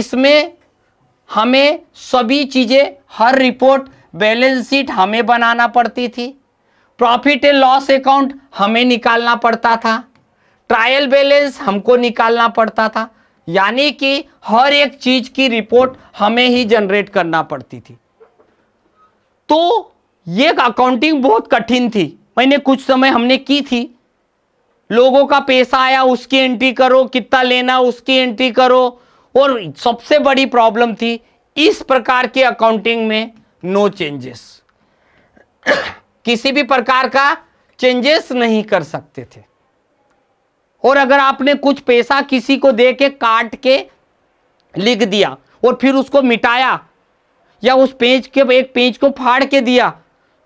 इसमें हमें सभी चीज़ें हर रिपोर्ट बैलेंस शीट हमें बनाना पड़ती थी प्रॉफिट एंड लॉस अकाउंट हमें निकालना पड़ता था ट्रायल बैलेंस हमको निकालना पड़ता था यानी कि हर एक चीज की रिपोर्ट हमें ही जनरेट करना पड़ती थी तो ये अकाउंटिंग बहुत कठिन थी मैंने कुछ समय हमने की थी लोगों का पैसा आया उसकी एंट्री करो कितना लेना उसकी एंट्री करो और सबसे बड़ी प्रॉब्लम थी इस प्रकार के अकाउंटिंग में नो चेंजेस किसी भी प्रकार का चेंजेस नहीं कर सकते थे और अगर आपने कुछ पैसा किसी को दे के काट के लिख दिया और फिर उसको मिटाया या उस पेज के एक पेज को फाड़ के दिया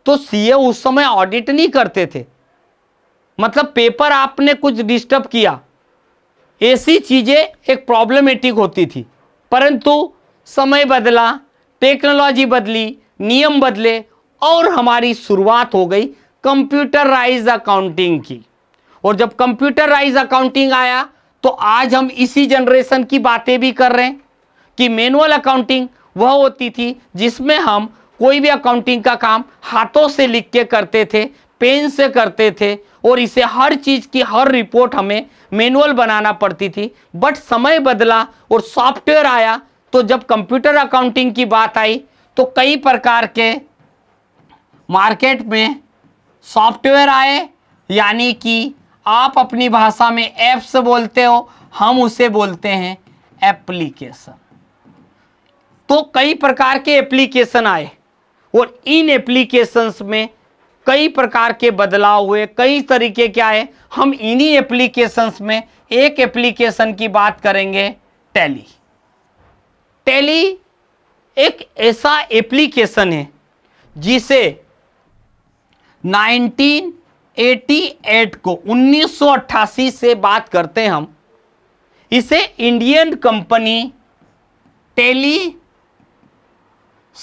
तो सीए उस समय ऑडिट नहीं करते थे मतलब पेपर आपने कुछ डिस्टर्ब किया ऐसी चीज़ें एक प्रॉब्लमेटिक होती थी परंतु समय बदला टेक्नोलॉजी बदली नियम बदले और हमारी शुरुआत हो गई कंप्यूटराइज अकाउंटिंग की और जब कंप्यूटराइज अकाउंटिंग आया तो आज हम इसी जनरेशन की बातें भी कर रहे हैं कि मैनुअल अकाउंटिंग वह होती थी जिसमें हम कोई भी अकाउंटिंग का काम हाथों से लिख के करते थे पेन से करते थे और इसे हर चीज़ की हर रिपोर्ट हमें मैनुअल बनाना पड़ती थी बट समय बदला और सॉफ्टवेयर आया तो जब कंप्यूटर अकाउंटिंग की बात आई तो कई प्रकार के मार्केट में सॉफ्टवेयर आए यानी कि आप अपनी भाषा में एप्स बोलते हो हम उसे बोलते हैं एप्लीकेशन तो कई प्रकार के एप्लीकेशन आए और इन एप्लीकेशंस में कई प्रकार के बदलाव हुए कई तरीके क्या आए हम इन्हीं एप्लीकेशंस में एक एप्लीकेशन की बात करेंगे टैली टैली एक ऐसा एप्लीकेशन है जिसे 88 को 1988 से बात करते हैं हम इसे इंडियन कंपनी टेली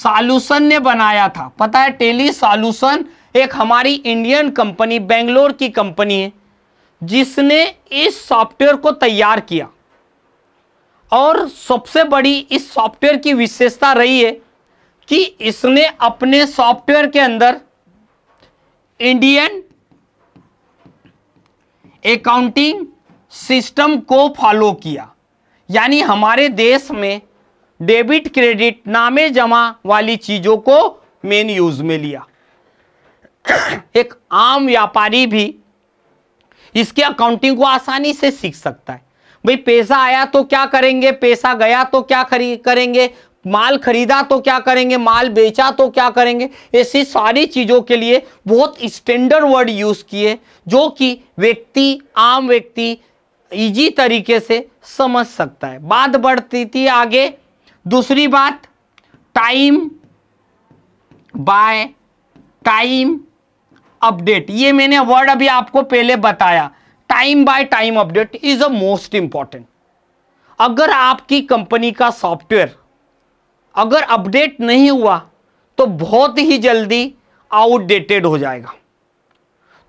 सालूसन ने बनाया था पता है टेली सालूसन एक हमारी इंडियन कंपनी बेंगलोर की कंपनी है जिसने इस सॉफ्टवेयर को तैयार किया और सबसे बड़ी इस सॉफ्टवेयर की विशेषता रही है कि इसने अपने सॉफ्टवेयर के अंदर इंडियन अकाउंटिंग सिस्टम को फॉलो किया यानी हमारे देश में डेबिट क्रेडिट नामे जमा वाली चीज़ों को मेन यूज में लिया एक आम व्यापारी भी इसके अकाउंटिंग को आसानी से सीख सकता है भाई पैसा आया तो क्या करेंगे पैसा गया तो क्या करेंगे माल खरीदा तो क्या करेंगे माल बेचा तो क्या करेंगे ऐसी सारी चीज़ों के लिए बहुत स्टैंडर्ड वर्ड यूज़ किए जो कि व्यक्ति आम व्यक्ति इजी तरीके से समझ सकता है बात बढ़ती थी आगे दूसरी बात टाइम बाय टाइम अपडेट ये मैंने वर्ड अभी आपको पहले बताया time by time update is a most important अगर आपकी कंपनी का सॉफ्टवेयर अगर अपडेट नहीं हुआ तो बहुत ही जल्दी आउटडेटेड हो जाएगा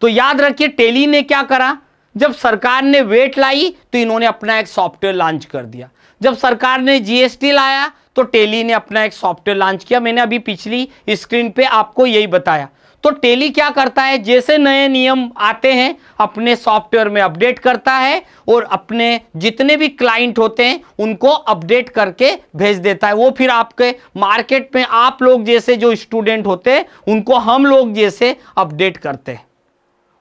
तो याद रखिए टेली ने क्या करा जब सरकार ने वेट लाई तो इन्होंने अपना एक सॉफ्टवेयर लॉन्च कर दिया जब सरकार ने जीएसटी लाया तो टेली ने अपना एक सॉफ्टवेयर लॉन्च किया मैंने अभी पिछली स्क्रीन पे आपको यही बताया तो टेली क्या करता है जैसे नए नियम आते हैं अपने सॉफ्टवेयर में अपडेट करता है और अपने जितने भी क्लाइंट होते हैं उनको अपडेट करके भेज देता है वो फिर आपके मार्केट में आप लोग जैसे जो स्टूडेंट होते हैं उनको हम लोग जैसे अपडेट करते हैं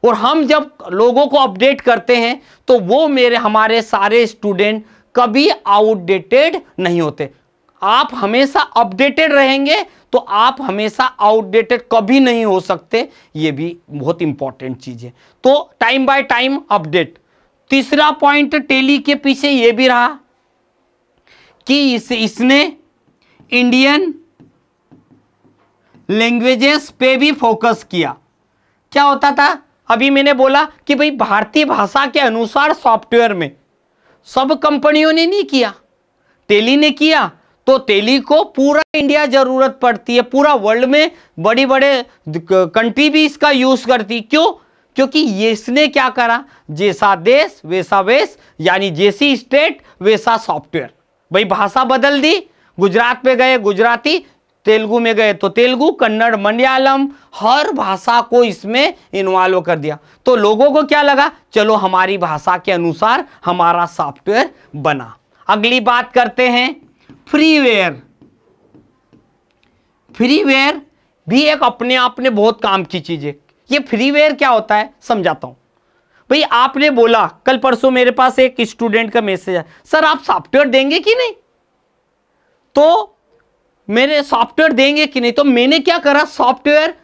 और हम जब लोगों को अपडेट करते हैं तो वो मेरे हमारे सारे स्टूडेंट कभी आउटडेटेड नहीं होते आप हमेशा अपडेटेड रहेंगे तो आप हमेशा आउटडेटेड कभी नहीं हो सकते ये भी बहुत इंपॉर्टेंट चीज़ है तो टाइम बाय टाइम अपडेट तीसरा पॉइंट टेली के पीछे ये भी रहा कि इस, इसने इंडियन लैंग्वेजेस पे भी फोकस किया क्या होता था अभी मैंने बोला कि भाई भारतीय भाषा के अनुसार सॉफ्टवेयर में सब कंपनियों ने नहीं किया टेली ने किया तो तेली को पूरा इंडिया जरूरत पड़ती है पूरा वर्ल्ड में बड़ी बड़े कंट्री भी इसका यूज करती क्यों क्योंकि ये इसने क्या करा जैसा देश वैसा वेश यानी जैसी स्टेट वैसा सॉफ्टवेयर भाई भाषा बदल दी गुजरात में गए गुजराती तेलुगु में गए तो तेलुगु कन्नड़ मलयालम हर भाषा को इसमें इन्वॉल्व कर दिया तो लोगों को क्या लगा चलो हमारी भाषा के अनुसार हमारा सॉफ्टवेयर बना अगली बात करते हैं फ्रीवेयर फ्रीवेयर भी एक अपने आप में बहुत काम की चीज़ है ये फ्रीवेयर क्या होता है समझाता हूं भाई आपने बोला कल परसों मेरे पास एक स्टूडेंट का मैसेज है सर आप सॉफ्टवेयर देंगे कि नहीं तो मेरे सॉफ्टवेयर देंगे कि नहीं तो मैंने क्या करा सॉफ्टवेयर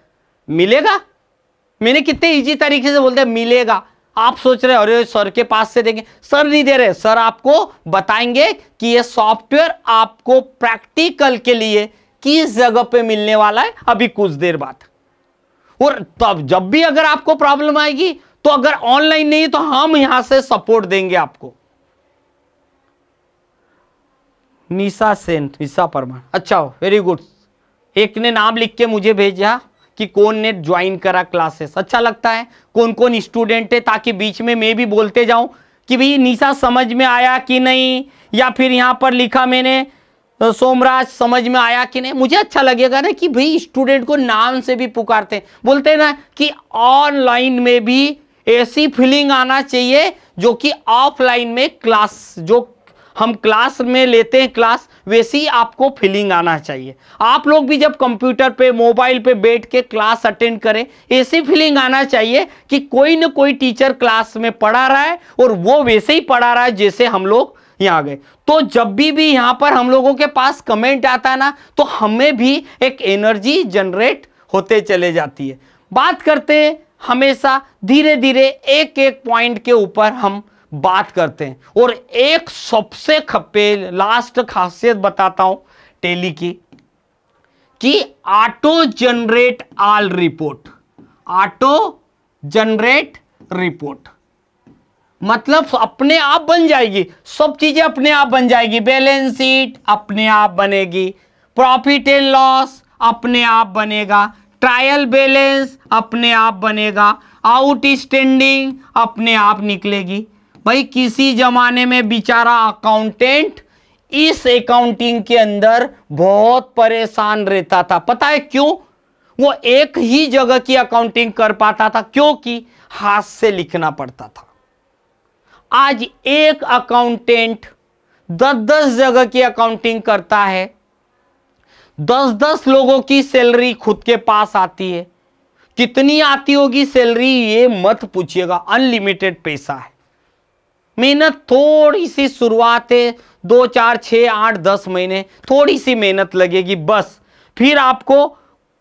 मिलेगा मैंने कितने इजी तरीके से बोल दिया मिलेगा आप सोच रहे अरे सर के पास से देंगे सर नहीं दे रहे सर आपको बताएंगे कि ये सॉफ्टवेयर आपको प्रैक्टिकल के लिए किस जगह पे मिलने वाला है अभी कुछ देर बाद और तब जब भी अगर आपको प्रॉब्लम आएगी तो अगर ऑनलाइन नहीं तो हम यहां से सपोर्ट देंगे आपको निशा सेन निशा परमार अच्छा वेरी गुड एक ने नाम लिख के मुझे भेजा कि कौन ने ज्वाइन करा क्लासेस अच्छा लगता है कौन कौन स्टूडेंट है ताकि बीच में मैं भी बोलते जाऊं कि भाई निशा समझ में आया कि नहीं या फिर यहां पर लिखा मैंने सोमराज समझ में आया कि नहीं मुझे अच्छा लगेगा ना कि भाई स्टूडेंट को नाम से भी पुकारते बोलते ना कि ऑनलाइन में भी ऐसी फीलिंग आना चाहिए जो कि ऑफलाइन में क्लास जो हम क्लास में लेते हैं क्लास वैसी आपको फीलिंग आना चाहिए आप लोग भी जब कंप्यूटर पे मोबाइल पे बैठ के क्लास अटेंड करें ऐसी फीलिंग आना चाहिए कि कोई ना कोई टीचर क्लास में पढ़ा रहा है और वो वैसे ही पढ़ा रहा है जैसे हम लोग यहाँ गए तो जब भी भी यहाँ पर हम लोगों के पास कमेंट आता है ना तो हमें भी एक एनर्जी जनरेट होते चले जाती है बात करते हैं हमेशा धीरे धीरे एक एक पॉइंट के ऊपर हम बात करते हैं और एक सबसे खपे लास्ट खासियत बताता हूं टेली की कि auto generate all report auto generate report मतलब अपने आप बन जाएगी सब चीजें अपने आप बन जाएगी बैलेंस शीट अपने आप बनेगी प्रॉफिट एंड लॉस अपने आप बनेगा ट्रायल बैलेंस अपने आप बनेगा आउटस्टैंडिंग अपने आप निकलेगी भाई किसी जमाने में बेचारा अकाउंटेंट इस अकाउंटिंग के अंदर बहुत परेशान रहता था पता है क्यों वो एक ही जगह की अकाउंटिंग कर पाता था क्योंकि हाथ से लिखना पड़ता था आज एक अकाउंटेंट दस दस जगह की अकाउंटिंग करता है दस दस लोगों की सैलरी खुद के पास आती है कितनी आती होगी सैलरी ये मत पूछिएगा अनलिमिटेड पैसा है मेहनत थोड़ी सी शुरुआत है दो चार छः आठ दस महीने थोड़ी सी मेहनत लगेगी बस फिर आपको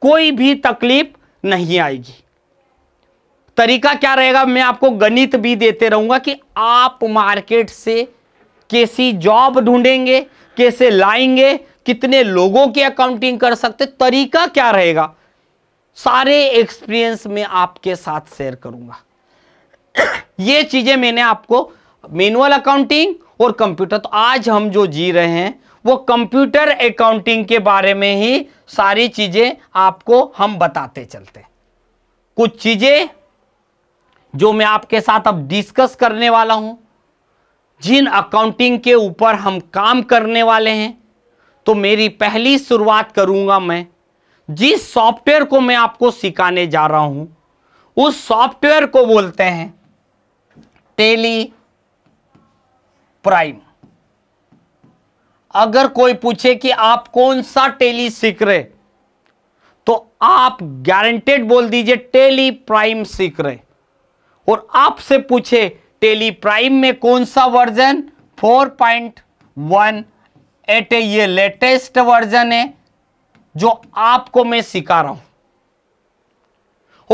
कोई भी तकलीफ नहीं आएगी तरीका क्या रहेगा मैं आपको गणित भी देते रहूँगा कि आप मार्केट से कैसी जॉब ढूंढेंगे कैसे लाएंगे कितने लोगों की अकाउंटिंग कर सकते तरीका क्या रहेगा सारे एक्सपीरियंस में आपके साथ शेयर करूंगा ये चीज़ें मैंने आपको मैनुअल अकाउंटिंग और कंप्यूटर तो आज हम जो जी रहे हैं वो कंप्यूटर अकाउंटिंग के बारे में ही सारी चीजें आपको हम बताते चलते कुछ चीजें जो मैं आपके साथ अब डिस्कस करने वाला हूं जिन अकाउंटिंग के ऊपर हम काम करने वाले हैं तो मेरी पहली शुरुआत करूंगा मैं जिस सॉफ्टवेयर को मैं आपको सिखाने जा रहा हूं उस सॉफ्टवेयर को बोलते हैं टेली प्राइम अगर कोई पूछे कि आप कौन सा टेली सीख रहे तो आप गारंटेड बोल दीजिए टेली प्राइम सीख रहे और आपसे पूछे टेली प्राइम में कौन सा वर्जन 4.1 एट ये लेटेस्ट वर्जन है जो आपको मैं सिखा रहा हूं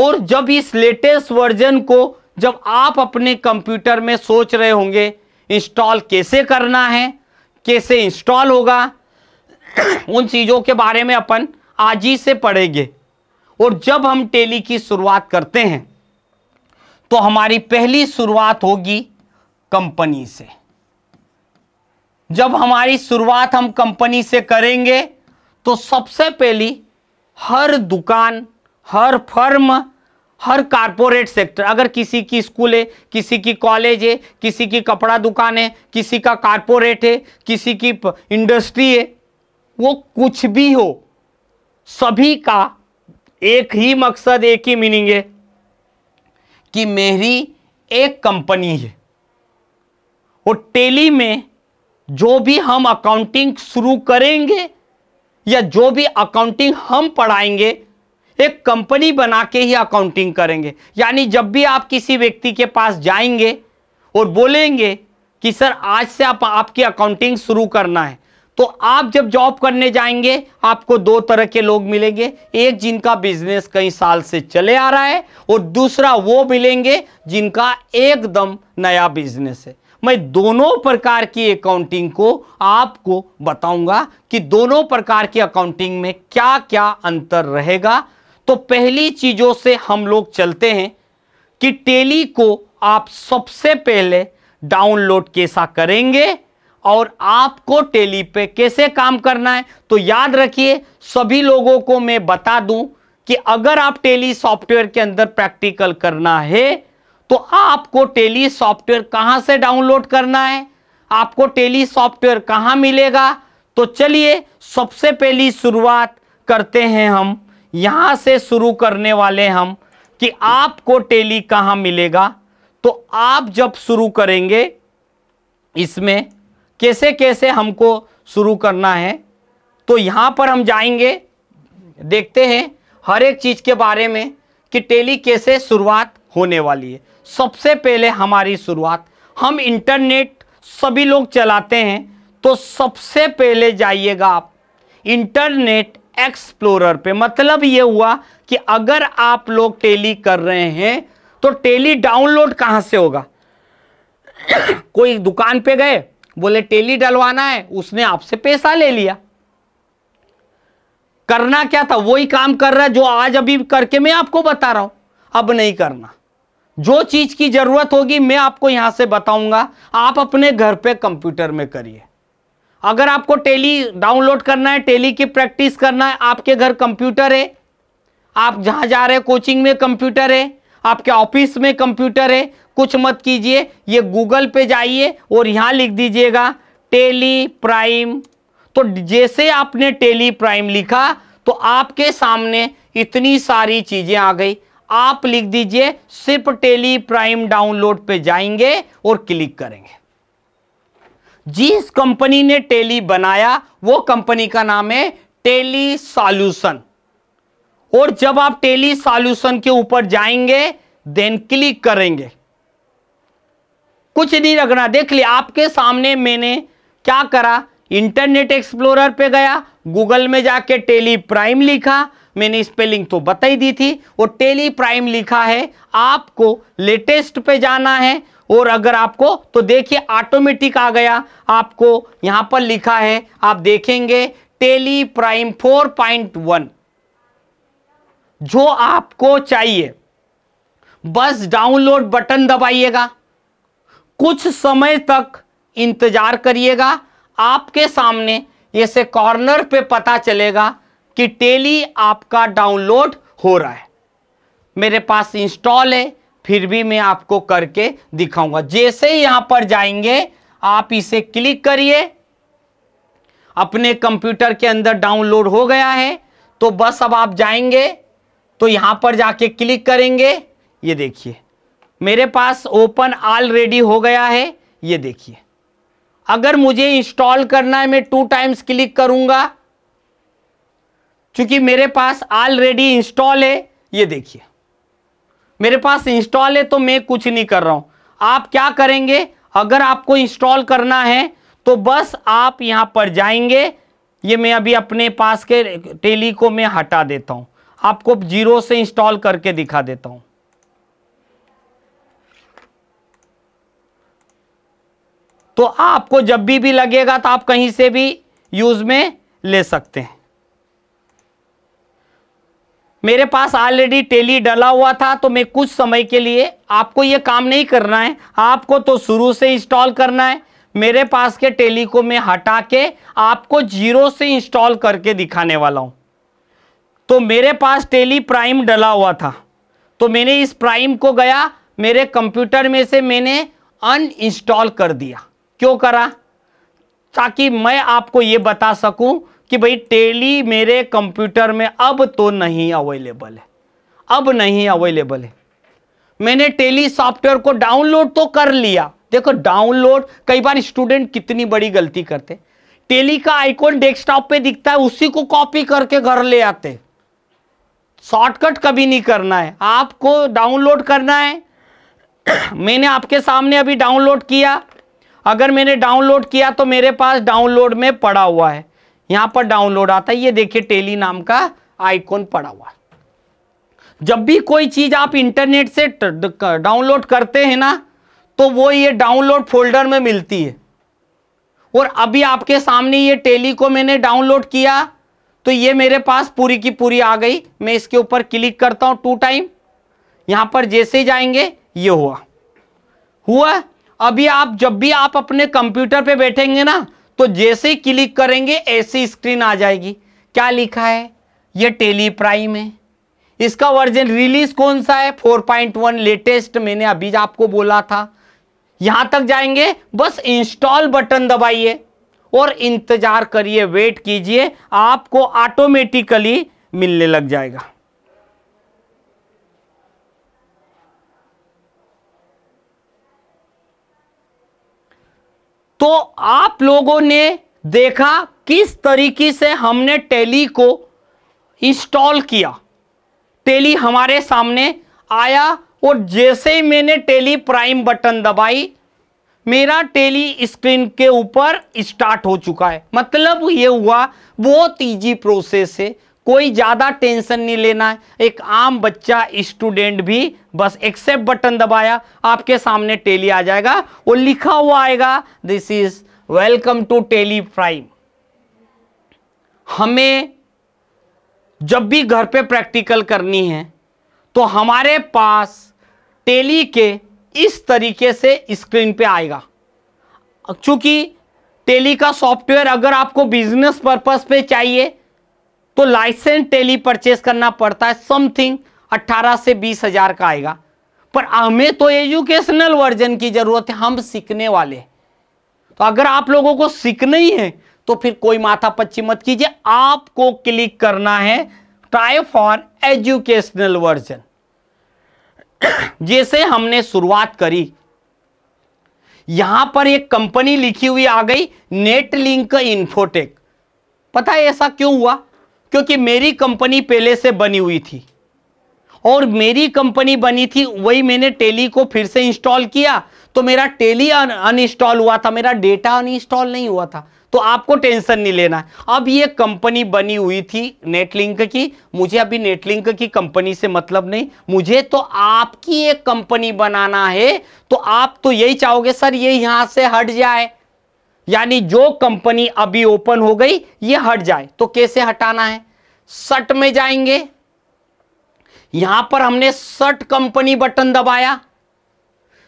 और जब इस लेटेस्ट वर्जन को जब आप अपने कंप्यूटर में सोच रहे होंगे इंस्टॉल कैसे करना है कैसे इंस्टॉल होगा उन चीज़ों के बारे में अपन आज ही से पढ़ेंगे और जब हम टेली की शुरुआत करते हैं तो हमारी पहली शुरुआत होगी कंपनी से जब हमारी शुरुआत हम कंपनी से करेंगे तो सबसे पहली हर दुकान हर फर्म हर कारपोरेट सेक्टर अगर किसी की स्कूल है किसी की कॉलेज है किसी की कपड़ा दुकान है किसी का कारपोरेट है किसी की इंडस्ट्री है वो कुछ भी हो सभी का एक ही मकसद एक ही मीनिंग है कि मेरी एक कंपनी है और टेली में जो भी हम अकाउंटिंग शुरू करेंगे या जो भी अकाउंटिंग हम पढ़ाएंगे एक कंपनी बना के ही अकाउंटिंग करेंगे यानी जब भी आप किसी व्यक्ति के पास जाएंगे और बोलेंगे कि सर आज से आप आपकी अकाउंटिंग शुरू करना है तो आप जब जॉब करने जाएंगे आपको दो तरह के लोग मिलेंगे एक जिनका बिजनेस कई साल से चले आ रहा है और दूसरा वो मिलेंगे जिनका एकदम नया बिजनेस है मैं दोनों प्रकार की अकाउंटिंग को आपको बताऊंगा कि दोनों प्रकार की अकाउंटिंग में क्या क्या अंतर रहेगा तो पहली चीजों से हम लोग चलते हैं कि टेली को आप सबसे पहले डाउनलोड कैसा करेंगे और आपको टेली पे कैसे काम करना है तो याद रखिए सभी लोगों को मैं बता दूं कि अगर आप टेली सॉफ्टवेयर के अंदर प्रैक्टिकल करना है तो आपको टेली सॉफ्टवेयर कहां से डाउनलोड करना है आपको टेली सॉफ्टवेयर कहां मिलेगा तो चलिए सबसे पहली शुरुआत करते हैं हम यहां से शुरू करने वाले हम कि आपको टेली कहां मिलेगा तो आप जब शुरू करेंगे इसमें कैसे कैसे हमको शुरू करना है तो यहां पर हम जाएंगे देखते हैं हर एक चीज के बारे में कि टेली कैसे शुरुआत होने वाली है सबसे पहले हमारी शुरुआत हम इंटरनेट सभी लोग चलाते हैं तो सबसे पहले जाइएगा आप इंटरनेट एक्सप्लोरर पे मतलब ये हुआ कि अगर आप लोग टेली कर रहे हैं तो टेली डाउनलोड कहां से होगा कोई दुकान पे गए बोले टेली डलवाना है उसने आपसे पैसा ले लिया करना क्या था वही काम कर रहा है जो आज अभी करके मैं आपको बता रहा हूं अब नहीं करना जो चीज की जरूरत होगी मैं आपको यहां से बताऊंगा आप अपने घर पे कंप्यूटर में करिए अगर आपको टेली डाउनलोड करना है टेली की प्रैक्टिस करना है आपके घर कंप्यूटर है आप जहां जा रहे हैं कोचिंग में कंप्यूटर है आपके ऑफिस में कंप्यूटर है कुछ मत कीजिए ये गूगल पे जाइए और यहाँ लिख दीजिएगा टेली प्राइम तो जैसे आपने टेली प्राइम लिखा तो आपके सामने इतनी सारी चीज़ें आ गई आप लिख दीजिए सिर्फ टेली प्राइम डाउनलोड पे जाएंगे और क्लिक करेंगे जिस कंपनी ने टेली बनाया वो कंपनी का नाम है टेली सॉल्यूशन और जब आप टेली सॉल्यूशन के ऊपर जाएंगे देन क्लिक करेंगे कुछ नहीं रखना देख लिया आपके सामने मैंने क्या करा इंटरनेट एक्सप्लोरर पे गया गूगल में जाके टेली प्राइम लिखा मैंने स्पेलिंग तो बताई दी थी और टेली प्राइम लिखा है आपको लेटेस्ट पे जाना है और अगर आपको तो देखिए ऑटोमेटिक आ गया आपको यहां पर लिखा है आप देखेंगे Tally prime four point one जो आपको चाहिए बस डाउनलोड बटन दबाइएगा कुछ समय तक इंतजार करिएगा आपके सामने ऐसे कॉर्नर पे पता चलेगा कि टेली आपका डाउनलोड हो रहा है मेरे पास इंस्टॉल है फिर भी मैं आपको करके दिखाऊंगा जैसे ही यहां पर जाएंगे आप इसे क्लिक करिए अपने कंप्यूटर के अंदर डाउनलोड हो गया है तो बस अब आप जाएंगे तो यहां पर जाके क्लिक करेंगे ये देखिए मेरे पास ओपन ऑलरेडी हो गया है ये देखिए अगर मुझे इंस्टॉल करना है मैं टू टाइम्स क्लिक करूंगा क्योंकि मेरे पास ऑलरेडी इंस्टॉल है ये देखिए मेरे पास इंस्टॉल है तो मैं कुछ नहीं कर रहा हूं आप क्या करेंगे अगर आपको इंस्टॉल करना है तो बस आप यहां पर जाएंगे ये मैं अभी अपने पास के टेली को मैं हटा देता हूं आपको जीरो से इंस्टॉल करके दिखा देता हूं तो आपको जब भी भी लगेगा तो आप कहीं से भी यूज़ में ले सकते हैं मेरे पास ऑलरेडी टेली डला हुआ था तो मैं कुछ समय के लिए आपको ये काम नहीं करना है आपको तो शुरू से इंस्टॉल करना है मेरे पास के टेली को मैं हटा के आपको जीरो से इंस्टॉल करके दिखाने वाला हूँ तो मेरे पास टेली प्राइम डला हुआ था तो मैंने इस प्राइम को गया मेरे कंप्यूटर में से मैंने अनइंस्टॉल कर दिया क्यों करा ताकि मैं आपको ये बता सकूं कि भाई टेली मेरे कंप्यूटर में अब तो नहीं अवेलेबल है अब नहीं अवेलेबल है मैंने टेली सॉफ्टवेयर को डाउनलोड तो कर लिया देखो डाउनलोड कई बार स्टूडेंट कितनी बड़ी गलती करते टेली का आइकॉन डेस्कटॉप पे दिखता है उसी को कॉपी करके घर ले आते शॉर्टकट कभी नहीं करना है आपको डाउनलोड करना है मैंने आपके सामने अभी डाउनलोड किया अगर मैंने डाउनलोड किया तो मेरे पास डाउनलोड में पड़ा हुआ है यहां पर डाउनलोड आता है ये देखिए टेली नाम का आइकॉन पड़ा हुआ जब भी कोई चीज आप इंटरनेट से डाउनलोड करते हैं ना तो वो ये डाउनलोड फोल्डर में मिलती है और अभी आपके सामने ये टेली को मैंने डाउनलोड किया तो ये मेरे पास पूरी की पूरी आ गई मैं इसके ऊपर क्लिक करता हूँ टू टाइम यहां पर जैसे जाएंगे ये हुआ हुआ अभी आप जब भी आप अपने कंप्यूटर पे बैठेंगे ना तो जैसे ही क्लिक करेंगे ऐसी स्क्रीन आ जाएगी क्या लिखा है ये टेली प्राइम है इसका वर्जन रिलीज कौन सा है 4.1 लेटेस्ट मैंने अभी आपको बोला था यहां तक जाएंगे बस इंस्टॉल बटन दबाइए और इंतजार करिए वेट कीजिए आपको ऑटोमेटिकली मिलने लग जाएगा तो आप लोगों ने देखा किस तरीके से हमने टेली को इंस्टॉल किया टेली हमारे सामने आया और जैसे ही मैंने टेली प्राइम बटन दबाई मेरा टेली स्क्रीन के ऊपर स्टार्ट हो चुका है मतलब ये हुआ बहुत इजी प्रोसेस है कोई ज़्यादा टेंशन नहीं लेना है एक आम बच्चा स्टूडेंट भी बस एक्सेप्ट बटन दबाया आपके सामने टेली आ जाएगा वो लिखा हुआ आएगा this is welcome to Tally Prime हमें जब भी घर पे प्रैक्टिकल करनी है तो हमारे पास टेली के इस तरीके से स्क्रीन पे आएगा चूँकि टेली का सॉफ्टवेयर अगर आपको बिजनेस पर्पज पे चाहिए तो लाइसेंस टेली परचेस करना पड़ता है समथिंग अट्ठारह से बीस हजार का आएगा पर हमें तो एजुकेशनल वर्जन की जरूरत है हम सीखने वाले तो अगर आप लोगों को सीखना ही है तो फिर कोई माथा पच्ची मत कीजिए आपको क्लिक करना है ट्राई फॉर एजुकेशनल वर्जन जैसे हमने शुरुआत करी यहां पर एक कंपनी लिखी हुई आ गई नेट लिंक इन्फोटेक पता है ऐसा क्यों हुआ क्योंकि मेरी कंपनी पहले से बनी हुई थी और मेरी कंपनी बनी थी वही मैंने टेली को फिर से इंस्टॉल किया तो मेरा टेली अनइंस्टॉल हुआ था मेरा डेटा अनइंस्टॉल नहीं हुआ था तो आपको टेंशन नहीं लेना है अब ये कंपनी बनी हुई थी नेटलिंक की मुझे अभी नेटलिंक की कंपनी से मतलब नहीं मुझे तो आपकी एक कंपनी बनाना है तो आप तो यही चाहोगे सर ये यहां से हट जाए यानी जो कंपनी अभी ओपन हो गई ये हट जाए तो कैसे हटाना है सट में जाएंगे यहां पर हमने सट कंपनी बटन दबाया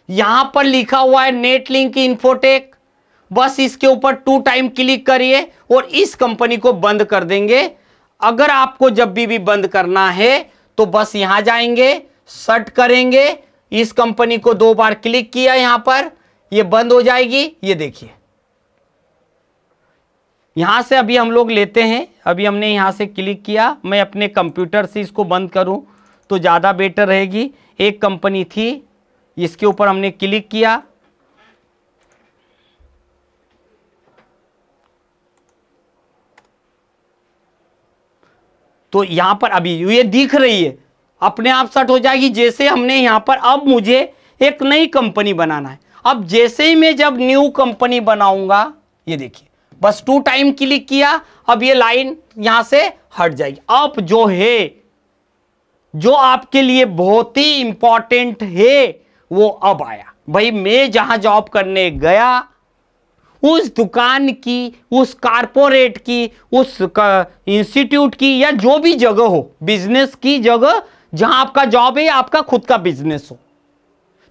यहां पर लिखा हुआ है नेट लिंक इन्फोटेक बस इसके ऊपर टू टाइम क्लिक करिए और इस कंपनी को बंद कर देंगे अगर आपको जब भी, भी बंद करना है तो बस यहां जाएंगे सट करेंगे इस कंपनी को दो बार क्लिक किया यहां पर ये यह बंद हो जाएगी ये देखिए यहाँ से अभी हम लोग लेते हैं अभी हमने यहाँ से क्लिक किया मैं अपने कंप्यूटर से इसको बंद करूँ तो ज़्यादा बेटर रहेगी एक कंपनी थी इसके ऊपर हमने क्लिक किया तो यहाँ पर अभी ये दिख रही है अपने आप सट हो जाएगी जैसे हमने यहाँ पर अब मुझे एक नई कंपनी बनाना है अब जैसे ही मैं जब न्यू कंपनी बनाऊंगा ये देखिए बस टू टाइम क्लिक किया अब ये लाइन यहां से हट जाएगी अब जो है जो आपके लिए बहुत ही इंपॉर्टेंट है वो अब आया भाई मैं जहां जॉब करने गया उस दुकान की उस कारपोरेट की उस इंस्टीट्यूट की या जो भी जगह हो बिजनेस की जगह जहां आपका जॉब है आपका खुद का बिजनेस हो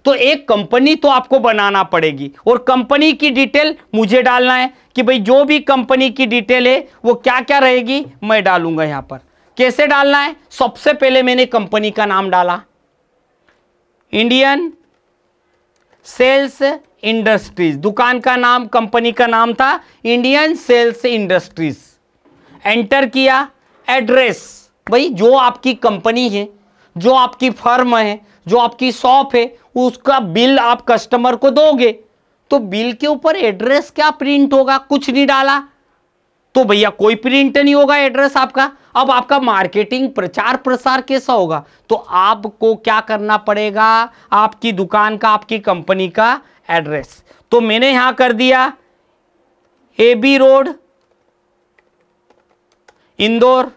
तो एक कंपनी तो आपको बनाना पड़ेगी और कंपनी की डिटेल मुझे डालना है कि भाई जो भी कंपनी की डिटेल है वो क्या क्या रहेगी मैं डालूंगा यहां पर कैसे डालना है सबसे पहले मैंने कंपनी का नाम डाला इंडियन सेल्स इंडस्ट्रीज दुकान का नाम कंपनी का नाम था इंडियन सेल्स इंडस्ट्रीज एंटर किया एड्रेस भाई जो आपकी कंपनी है जो आपकी फर्म है जो आपकी शॉप है उसका बिल आप कस्टमर को दोगे तो बिल के ऊपर एड्रेस क्या प्रिंट होगा कुछ नहीं डाला तो भैया कोई प्रिंट नहीं होगा एड्रेस आपका अब आपका मार्केटिंग प्रचार प्रसार कैसा होगा तो आपको क्या करना पड़ेगा आपकी दुकान का आपकी कंपनी का एड्रेस तो मैंने यहां कर दिया A B road Indore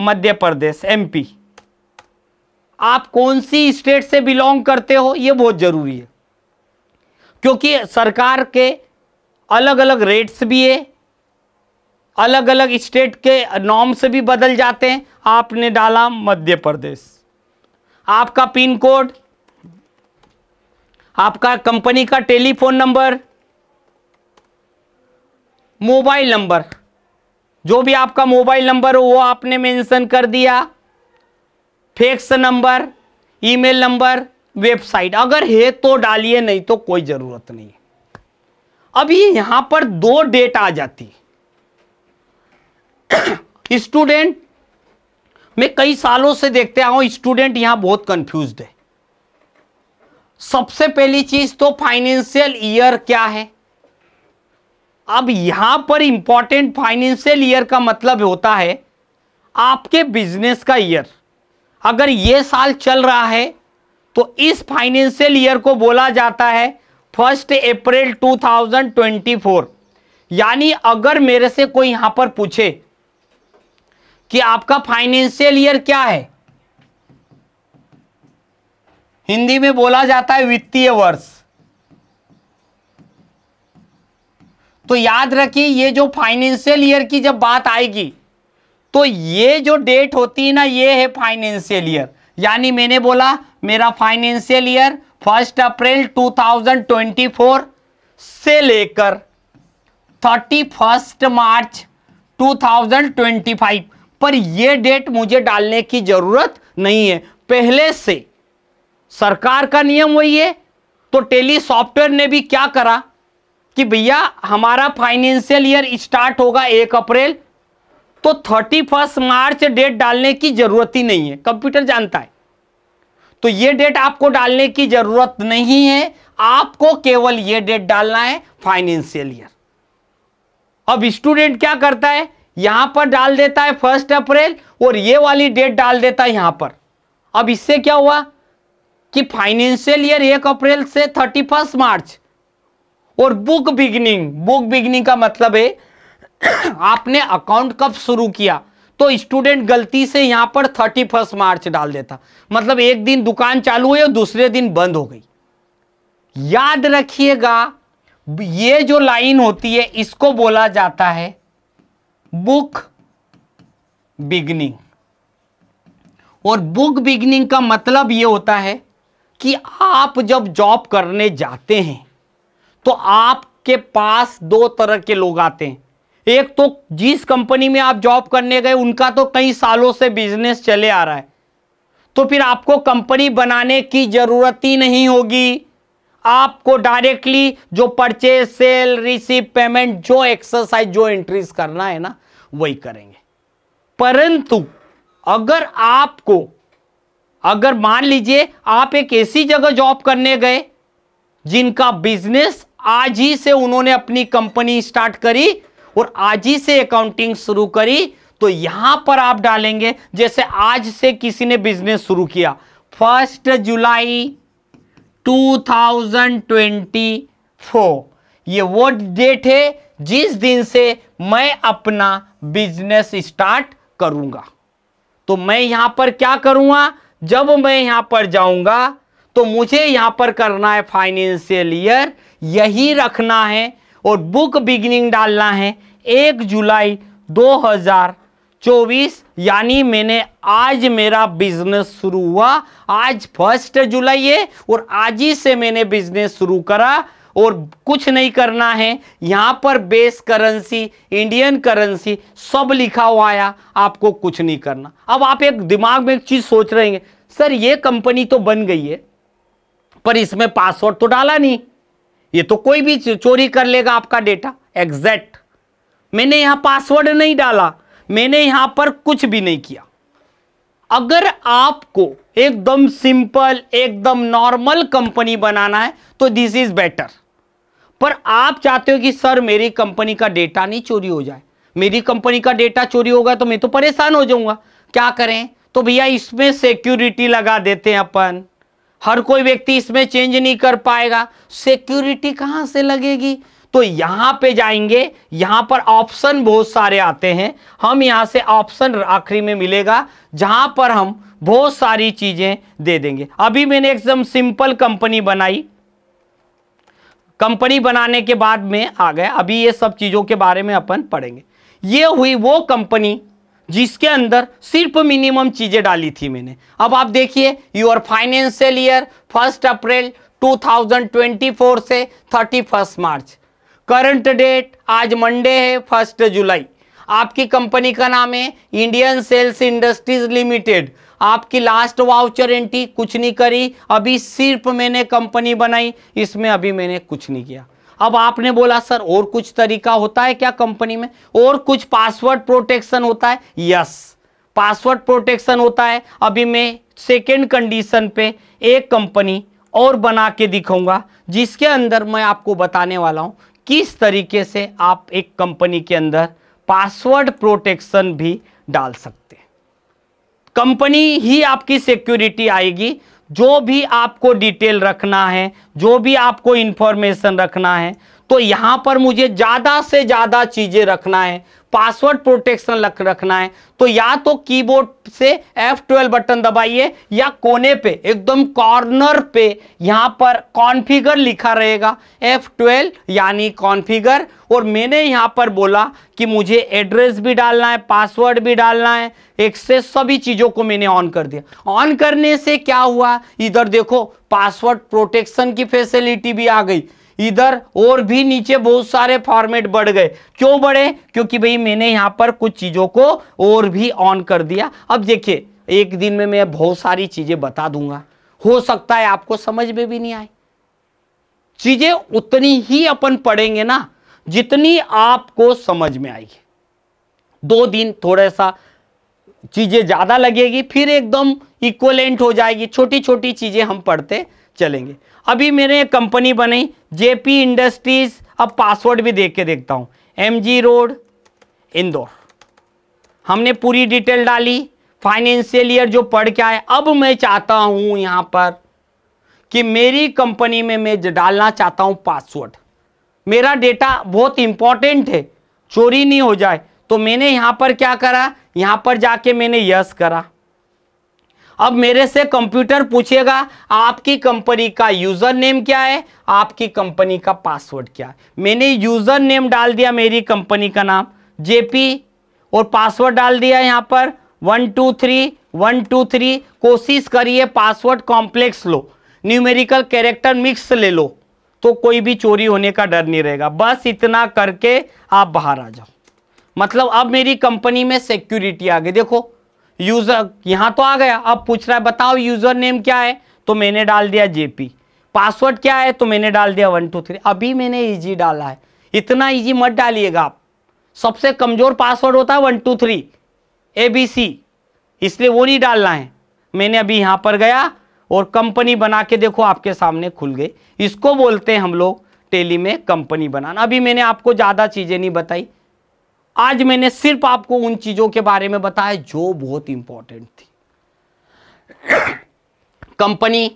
Madhya Pradesh MP आप कौन सी स्टेट से बिलोंग करते हो ये बहुत ज़रूरी है क्योंकि सरकार के अलग अलग रेट्स भी है अलग अलग स्टेट के नॉम्स से भी बदल जाते हैं आपने डाला मध्य प्रदेश आपका पिन कोड आपका कंपनी का टेलीफोन नंबर मोबाइल नंबर जो भी आपका मोबाइल नंबर हो वो आपने मेंशन कर दिया fax number email number website अगर है तो डालिए नहीं तो कोई ज़रूरत नहीं अभी यहां पर दो डेट आ जाती स्टूडेंट मैं कई सालों से देखते आ हूं स्टूडेंट यहां बहुत कंफ्यूज है सबसे पहली चीज तो फाइनेंशियल ईयर क्या है अब यहां पर इंपॉर्टेंट फाइनेंशियल ईयर का मतलब होता है आपके बिजनेस का ईयर अगर ये साल चल रहा है तो इस फाइनेंशियल ईयर को बोला जाता है फर्स्ट अप्रैल 2024 यानी अगर मेरे से कोई यहां पर पूछे कि आपका फाइनेंशियल ईयर क्या है हिंदी में बोला जाता है वित्तीय वर्ष तो याद रखिए ये जो फाइनेंशियल ईयर की जब बात आएगी तो ये जो डेट होती है ना ये है फाइनेंशियल ईयर यानी मैंने बोला मेरा फाइनेंशियल ईयर फर्स्ट अप्रैल 2024 से लेकर थर्टी फर्स्ट मार्च 2025 पर यह डेट मुझे डालने की जरूरत नहीं है पहले से सरकार का नियम वही है तो टेली सॉफ्टवेयर ने भी क्या करा कि भैया हमारा फाइनेंशियल ईयर स्टार्ट होगा एक अप्रैल तो थर्टी फर्स्ट मार्च डेट डालने की जरूरत ही नहीं है कंप्यूटर जानता है तो ये डेट आपको डालने की जरूरत नहीं है आपको केवल ये डेट डालना है फाइनेंशियल ईयर अब स्टूडेंट क्या करता है यहां पर डाल देता है फर्स्ट अप्रैल और ये वाली डेट डाल देता है यहां पर अब इससे क्या हुआ कि फाइनेंशियल ईयर एक अप्रैल से थर्टी फर्स्ट मार्च और बुक बिगनिंग बुक बिगनिंग का मतलब है आपने अकाउंट कब शुरू किया तो स्टूडेंट गलती से यहां पर थर्टी फर्स्ट मार्च डाल देता मतलब एक दिन दुकान चालू हुई और दूसरे दिन बंद हो गई याद रखिएगा ये जो लाइन होती है इसको बोला जाता है बुक बिगनिंग और बुक बिगनिंग का मतलब ये होता है कि आप जब जॉब करने जाते हैं तो आपके पास दो तरह के लोग आते हैं एक तो जिस कंपनी में आप जॉब करने गए उनका तो कई सालों से बिजनेस चले आ रहा है तो फिर आपको कंपनी बनाने की ज़रूरत ही नहीं होगी आपको डायरेक्टली जो परचेज सेल रिसीव पेमेंट जो एक्सरसाइज जो एंट्रीज करना है ना वही करेंगे परंतु अगर आपको अगर मान लीजिए आप एक ऐसी जगह जॉब करने गए जिनका बिजनेस आज ही से उन्होंने अपनी कंपनी स्टार्ट करी और आज ही से अकाउंटिंग शुरू करी तो यहां पर आप डालेंगे जैसे आज से किसी ने बिजनेस शुरू किया फर्स्ट जुलाई 2024 ये वो डेट है जिस दिन से मैं अपना बिजनेस स्टार्ट करूंगा तो मैं यहां पर क्या करूंगा जब मैं यहां पर जाऊंगा तो मुझे यहां पर करना है फाइनेंशियल ईयर यही रखना है और बुक बिगिनिंग डालना है एक जुलाई 2024 यानी मैंने आज मेरा बिजनेस शुरू हुआ आज फर्स्ट जुलाई है और आज ही से मैंने बिजनेस शुरू करा और कुछ नहीं करना है यहाँ पर बेस करेंसी इंडियन करेंसी सब लिखा हुआ आया आपको कुछ नहीं करना अब आप एक दिमाग में एक चीज़ सोच रहे हैं सर ये कंपनी तो बन गई है पर इसमें पासवर्ड तो डाला नहीं ये तो कोई भी चोरी कर लेगा आपका डेटा एग्जैक्ट मैंने यहां पासवर्ड नहीं डाला मैंने यहां पर कुछ भी नहीं किया अगर आपको एकदम सिंपल एकदम नॉर्मल कंपनी बनाना है तो दिस इज बेटर पर आप चाहते हो कि सर मेरी कंपनी का डेटा नहीं चोरी हो जाए मेरी कंपनी का डेटा चोरी होगा तो मैं तो परेशान हो जाऊंगा क्या करें तो भैया इसमें सिक्योरिटी लगा देते हैं अपन हर कोई व्यक्ति इसमें चेंज नहीं कर पाएगा सिक्योरिटी कहां से लगेगी तो यहां पे जाएंगे यहां पर ऑप्शन बहुत सारे आते हैं हम यहां से ऑप्शन आखिरी में मिलेगा जहां पर हम बहुत सारी चीजें दे देंगे अभी मैंने एकदम सिंपल कंपनी बनाई कंपनी बनाने के बाद में आ गए अभी ये सब चीजों के बारे में अपन पढ़ेंगे ये हुई वो कंपनी जिसके अंदर सिर्फ मिनिमम चीज़ें डाली थी मैंने अब आप देखिए your financial year first April 2024 से 31 मार्च करंट डेट आज मंडे है फर्स्ट जुलाई आपकी कंपनी का नाम है इंडियन सेल्स इंडस्ट्रीज लिमिटेड आपकी लास्ट वाउचर एंट्री कुछ नहीं करी अभी सिर्फ मैंने कंपनी बनाई इसमें अभी मैंने कुछ नहीं किया अब आपने बोला सर और कुछ तरीका होता है क्या कंपनी में और कुछ पासवर्ड प्रोटेक्शन होता है यस पासवर्ड प्रोटेक्शन होता है अभी मैं सेकेंड कंडीशन पे एक कंपनी और बना के दिखाऊंगा जिसके अंदर मैं आपको बताने वाला हूँ किस तरीके से आप एक कंपनी के अंदर पासवर्ड प्रोटेक्शन भी डाल सकते हैं कंपनी ही आपकी सिक्योरिटी आएगी जो भी आपको डिटेल रखना है जो भी आपको इन्फॉर्मेशन रखना है तो यहाँ पर मुझे ज़्यादा से ज़्यादा चीज़ें रखना है पासवर्ड प्रोटेक्शन रखना है तो या तो कीबोर्ड से F12 बटन दबाइए या कोने पे एकदम कॉर्नर पे यहां पर कॉन्फ़िगर लिखा रहेगा F12 यानी कॉन्फ़िगर और मैंने यहां पर बोला कि मुझे एड्रेस भी डालना है पासवर्ड भी डालना है एक्सेस सभी चीज़ों को मैंने ऑन कर दिया ऑन करने से क्या हुआ इधर देखो पासवर्ड प्रोटेक्शन की फैसिलिटी भी आ गई इधर और भी नीचे बहुत सारे फॉर्मेट बढ़ गए क्यों बढ़े क्योंकि भाई मैंने यहाँ पर कुछ चीज़ों को और भी ऑन कर दिया अब देखिए एक दिन में मैं बहुत सारी चीज़ें बता दूंगा हो सकता है आपको समझ में भी नहीं आए चीज़ें उतनी ही अपन पढ़ेंगे ना जितनी आपको समझ में आएगी दो दिन थोड़ा सा चीज़ें ज़्यादा लगेगी फिर एकदम इक्वलेंट हो जाएगी छोटी छोटी चीज़ें हम पढ़ते चलेंगे अभी मेरे एक कंपनी बनी जेपी इंडस्ट्रीज अब पासवर्ड भी देख के देखता हूँ एम जी रोड इंदौर हमने पूरी डिटेल डाली फाइनेंशियल ईयर जो पढ़ के आए अब मैं चाहता हूँ यहाँ पर कि मेरी कंपनी में मैं डालना चाहता हूँ पासवर्ड मेरा डेटा बहुत इंपॉर्टेंट है चोरी नहीं हो जाए तो मैंने यहाँ पर क्या करा यहाँ पर जाके मैंने यस करा अब मेरे से कंप्यूटर पूछेगा आपकी कंपनी का यूज़र नेम क्या है आपकी कंपनी का पासवर्ड क्या है मैंने यूज़र नेम डाल दिया मेरी कंपनी का नाम जेपी और पासवर्ड डाल दिया यहाँ पर one two three one two three कोशिश करिए पासवर्ड कॉम्प्लेक्स लो न्यूमेरिकल कैरेक्टर मिक्स ले लो तो कोई भी चोरी होने का डर नहीं रहेगा बस इतना करके आप बाहर आ जाओ मतलब अब मेरी कंपनी में सिक्योरिटी आ गई देखो यूजर यहां तो आ गया अब पूछ रहा है बताओ यूजर नेम क्या है तो मैंने डाल दिया जेपी पासवर्ड क्या है तो मैंने डाल दिया वन टू थ्री अभी मैंने इजी डाला है इतना इजी मत डालिएगा आप सबसे कमज़ोर पासवर्ड होता है one two three A B C इसलिए वो नहीं डालना है मैंने अभी यहां पर गया और कंपनी बना के देखो आपके सामने खुल गई इसको बोलते हैं हम लोग टेली में कंपनी बनाना अभी मैंने आपको ज़्यादा चीज़ें नहीं बताई आज मैंने सिर्फ आपको उन चीजों के बारे में बताया जो बहुत इंपॉर्टेंट थी कंपनी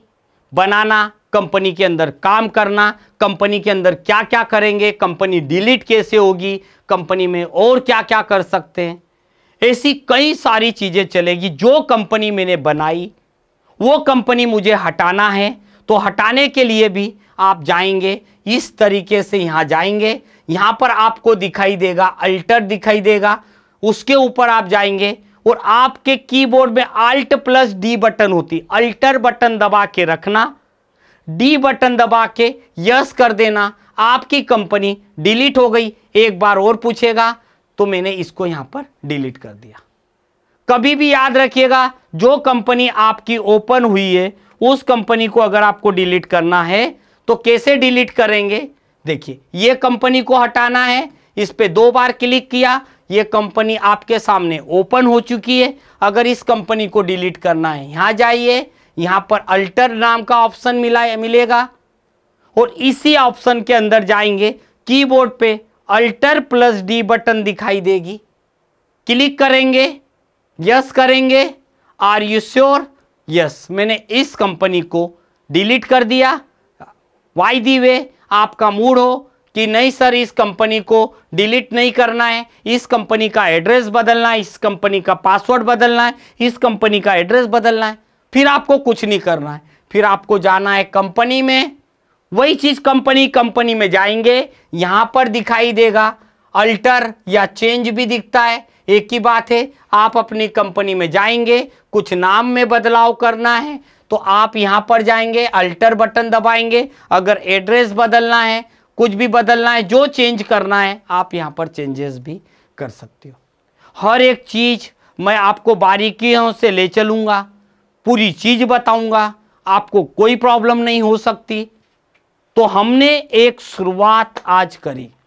बनाना कंपनी के अंदर काम करना कंपनी के अंदर क्या क्या करेंगे कंपनी डिलीट कैसे होगी कंपनी में और क्या क्या कर सकते हैं ऐसी कई सारी चीज़ें चलेगी जो कंपनी मैंने बनाई वो कंपनी मुझे हटाना है तो हटाने के लिए भी आप जाएंगे इस तरीके से यहां जाएंगे यहां पर आपको दिखाई देगा अल्टर दिखाई देगा उसके ऊपर आप जाएंगे और आपके कीबोर्ड में अल्ट प्लस डी बटन होती अल्टर बटन दबा के रखना डी बटन दबा के यस कर देना आपकी कंपनी डिलीट हो गई एक बार और पूछेगा तो मैंने इसको यहां पर डिलीट कर दिया कभी भी याद रखिएगा जो कंपनी आपकी ओपन हुई है उस कंपनी को अगर आपको डिलीट करना है तो कैसे डिलीट करेंगे देखिए ये कंपनी को हटाना है इस पर दो बार क्लिक किया ये कंपनी आपके सामने ओपन हो चुकी है अगर इस कंपनी को डिलीट करना है यहाँ जाइए यहाँ पर अल्टर नाम का ऑप्शन मिला मिलेगा और इसी ऑप्शन के अंदर जाएंगे कीबोर्ड पे अल्टर प्लस डी बटन दिखाई देगी क्लिक करेंगे यस करेंगे आर यू श्योर यस मैंने इस कंपनी को डिलीट कर दिया वाई दी वे आपका मूड हो कि नहीं सर इस कंपनी को डिलीट नहीं करना है इस कंपनी का एड्रेस बदलना है इस कंपनी का पासवर्ड बदलना है इस कंपनी का एड्रेस बदलना है फिर आपको कुछ नहीं करना है फिर आपको जाना है कंपनी में वही चीज कंपनी कंपनी में जाएंगे यहां पर दिखाई देगा अल्टर या चेंज भी दिखता है एक ही बात है आप अपनी कंपनी में जाएंगे कुछ नाम में बदलाव करना है तो आप यहां पर जाएंगे अल्टर बटन दबाएंगे अगर एड्रेस बदलना है कुछ भी बदलना है जो चेंज करना है आप यहां पर चेंजेस भी कर सकते हो हर एक चीज़ मैं आपको बारीकियों से ले चलूंगा पूरी चीज़ बताऊंगा आपको कोई प्रॉब्लम नहीं हो सकती तो हमने एक शुरुआत आज करी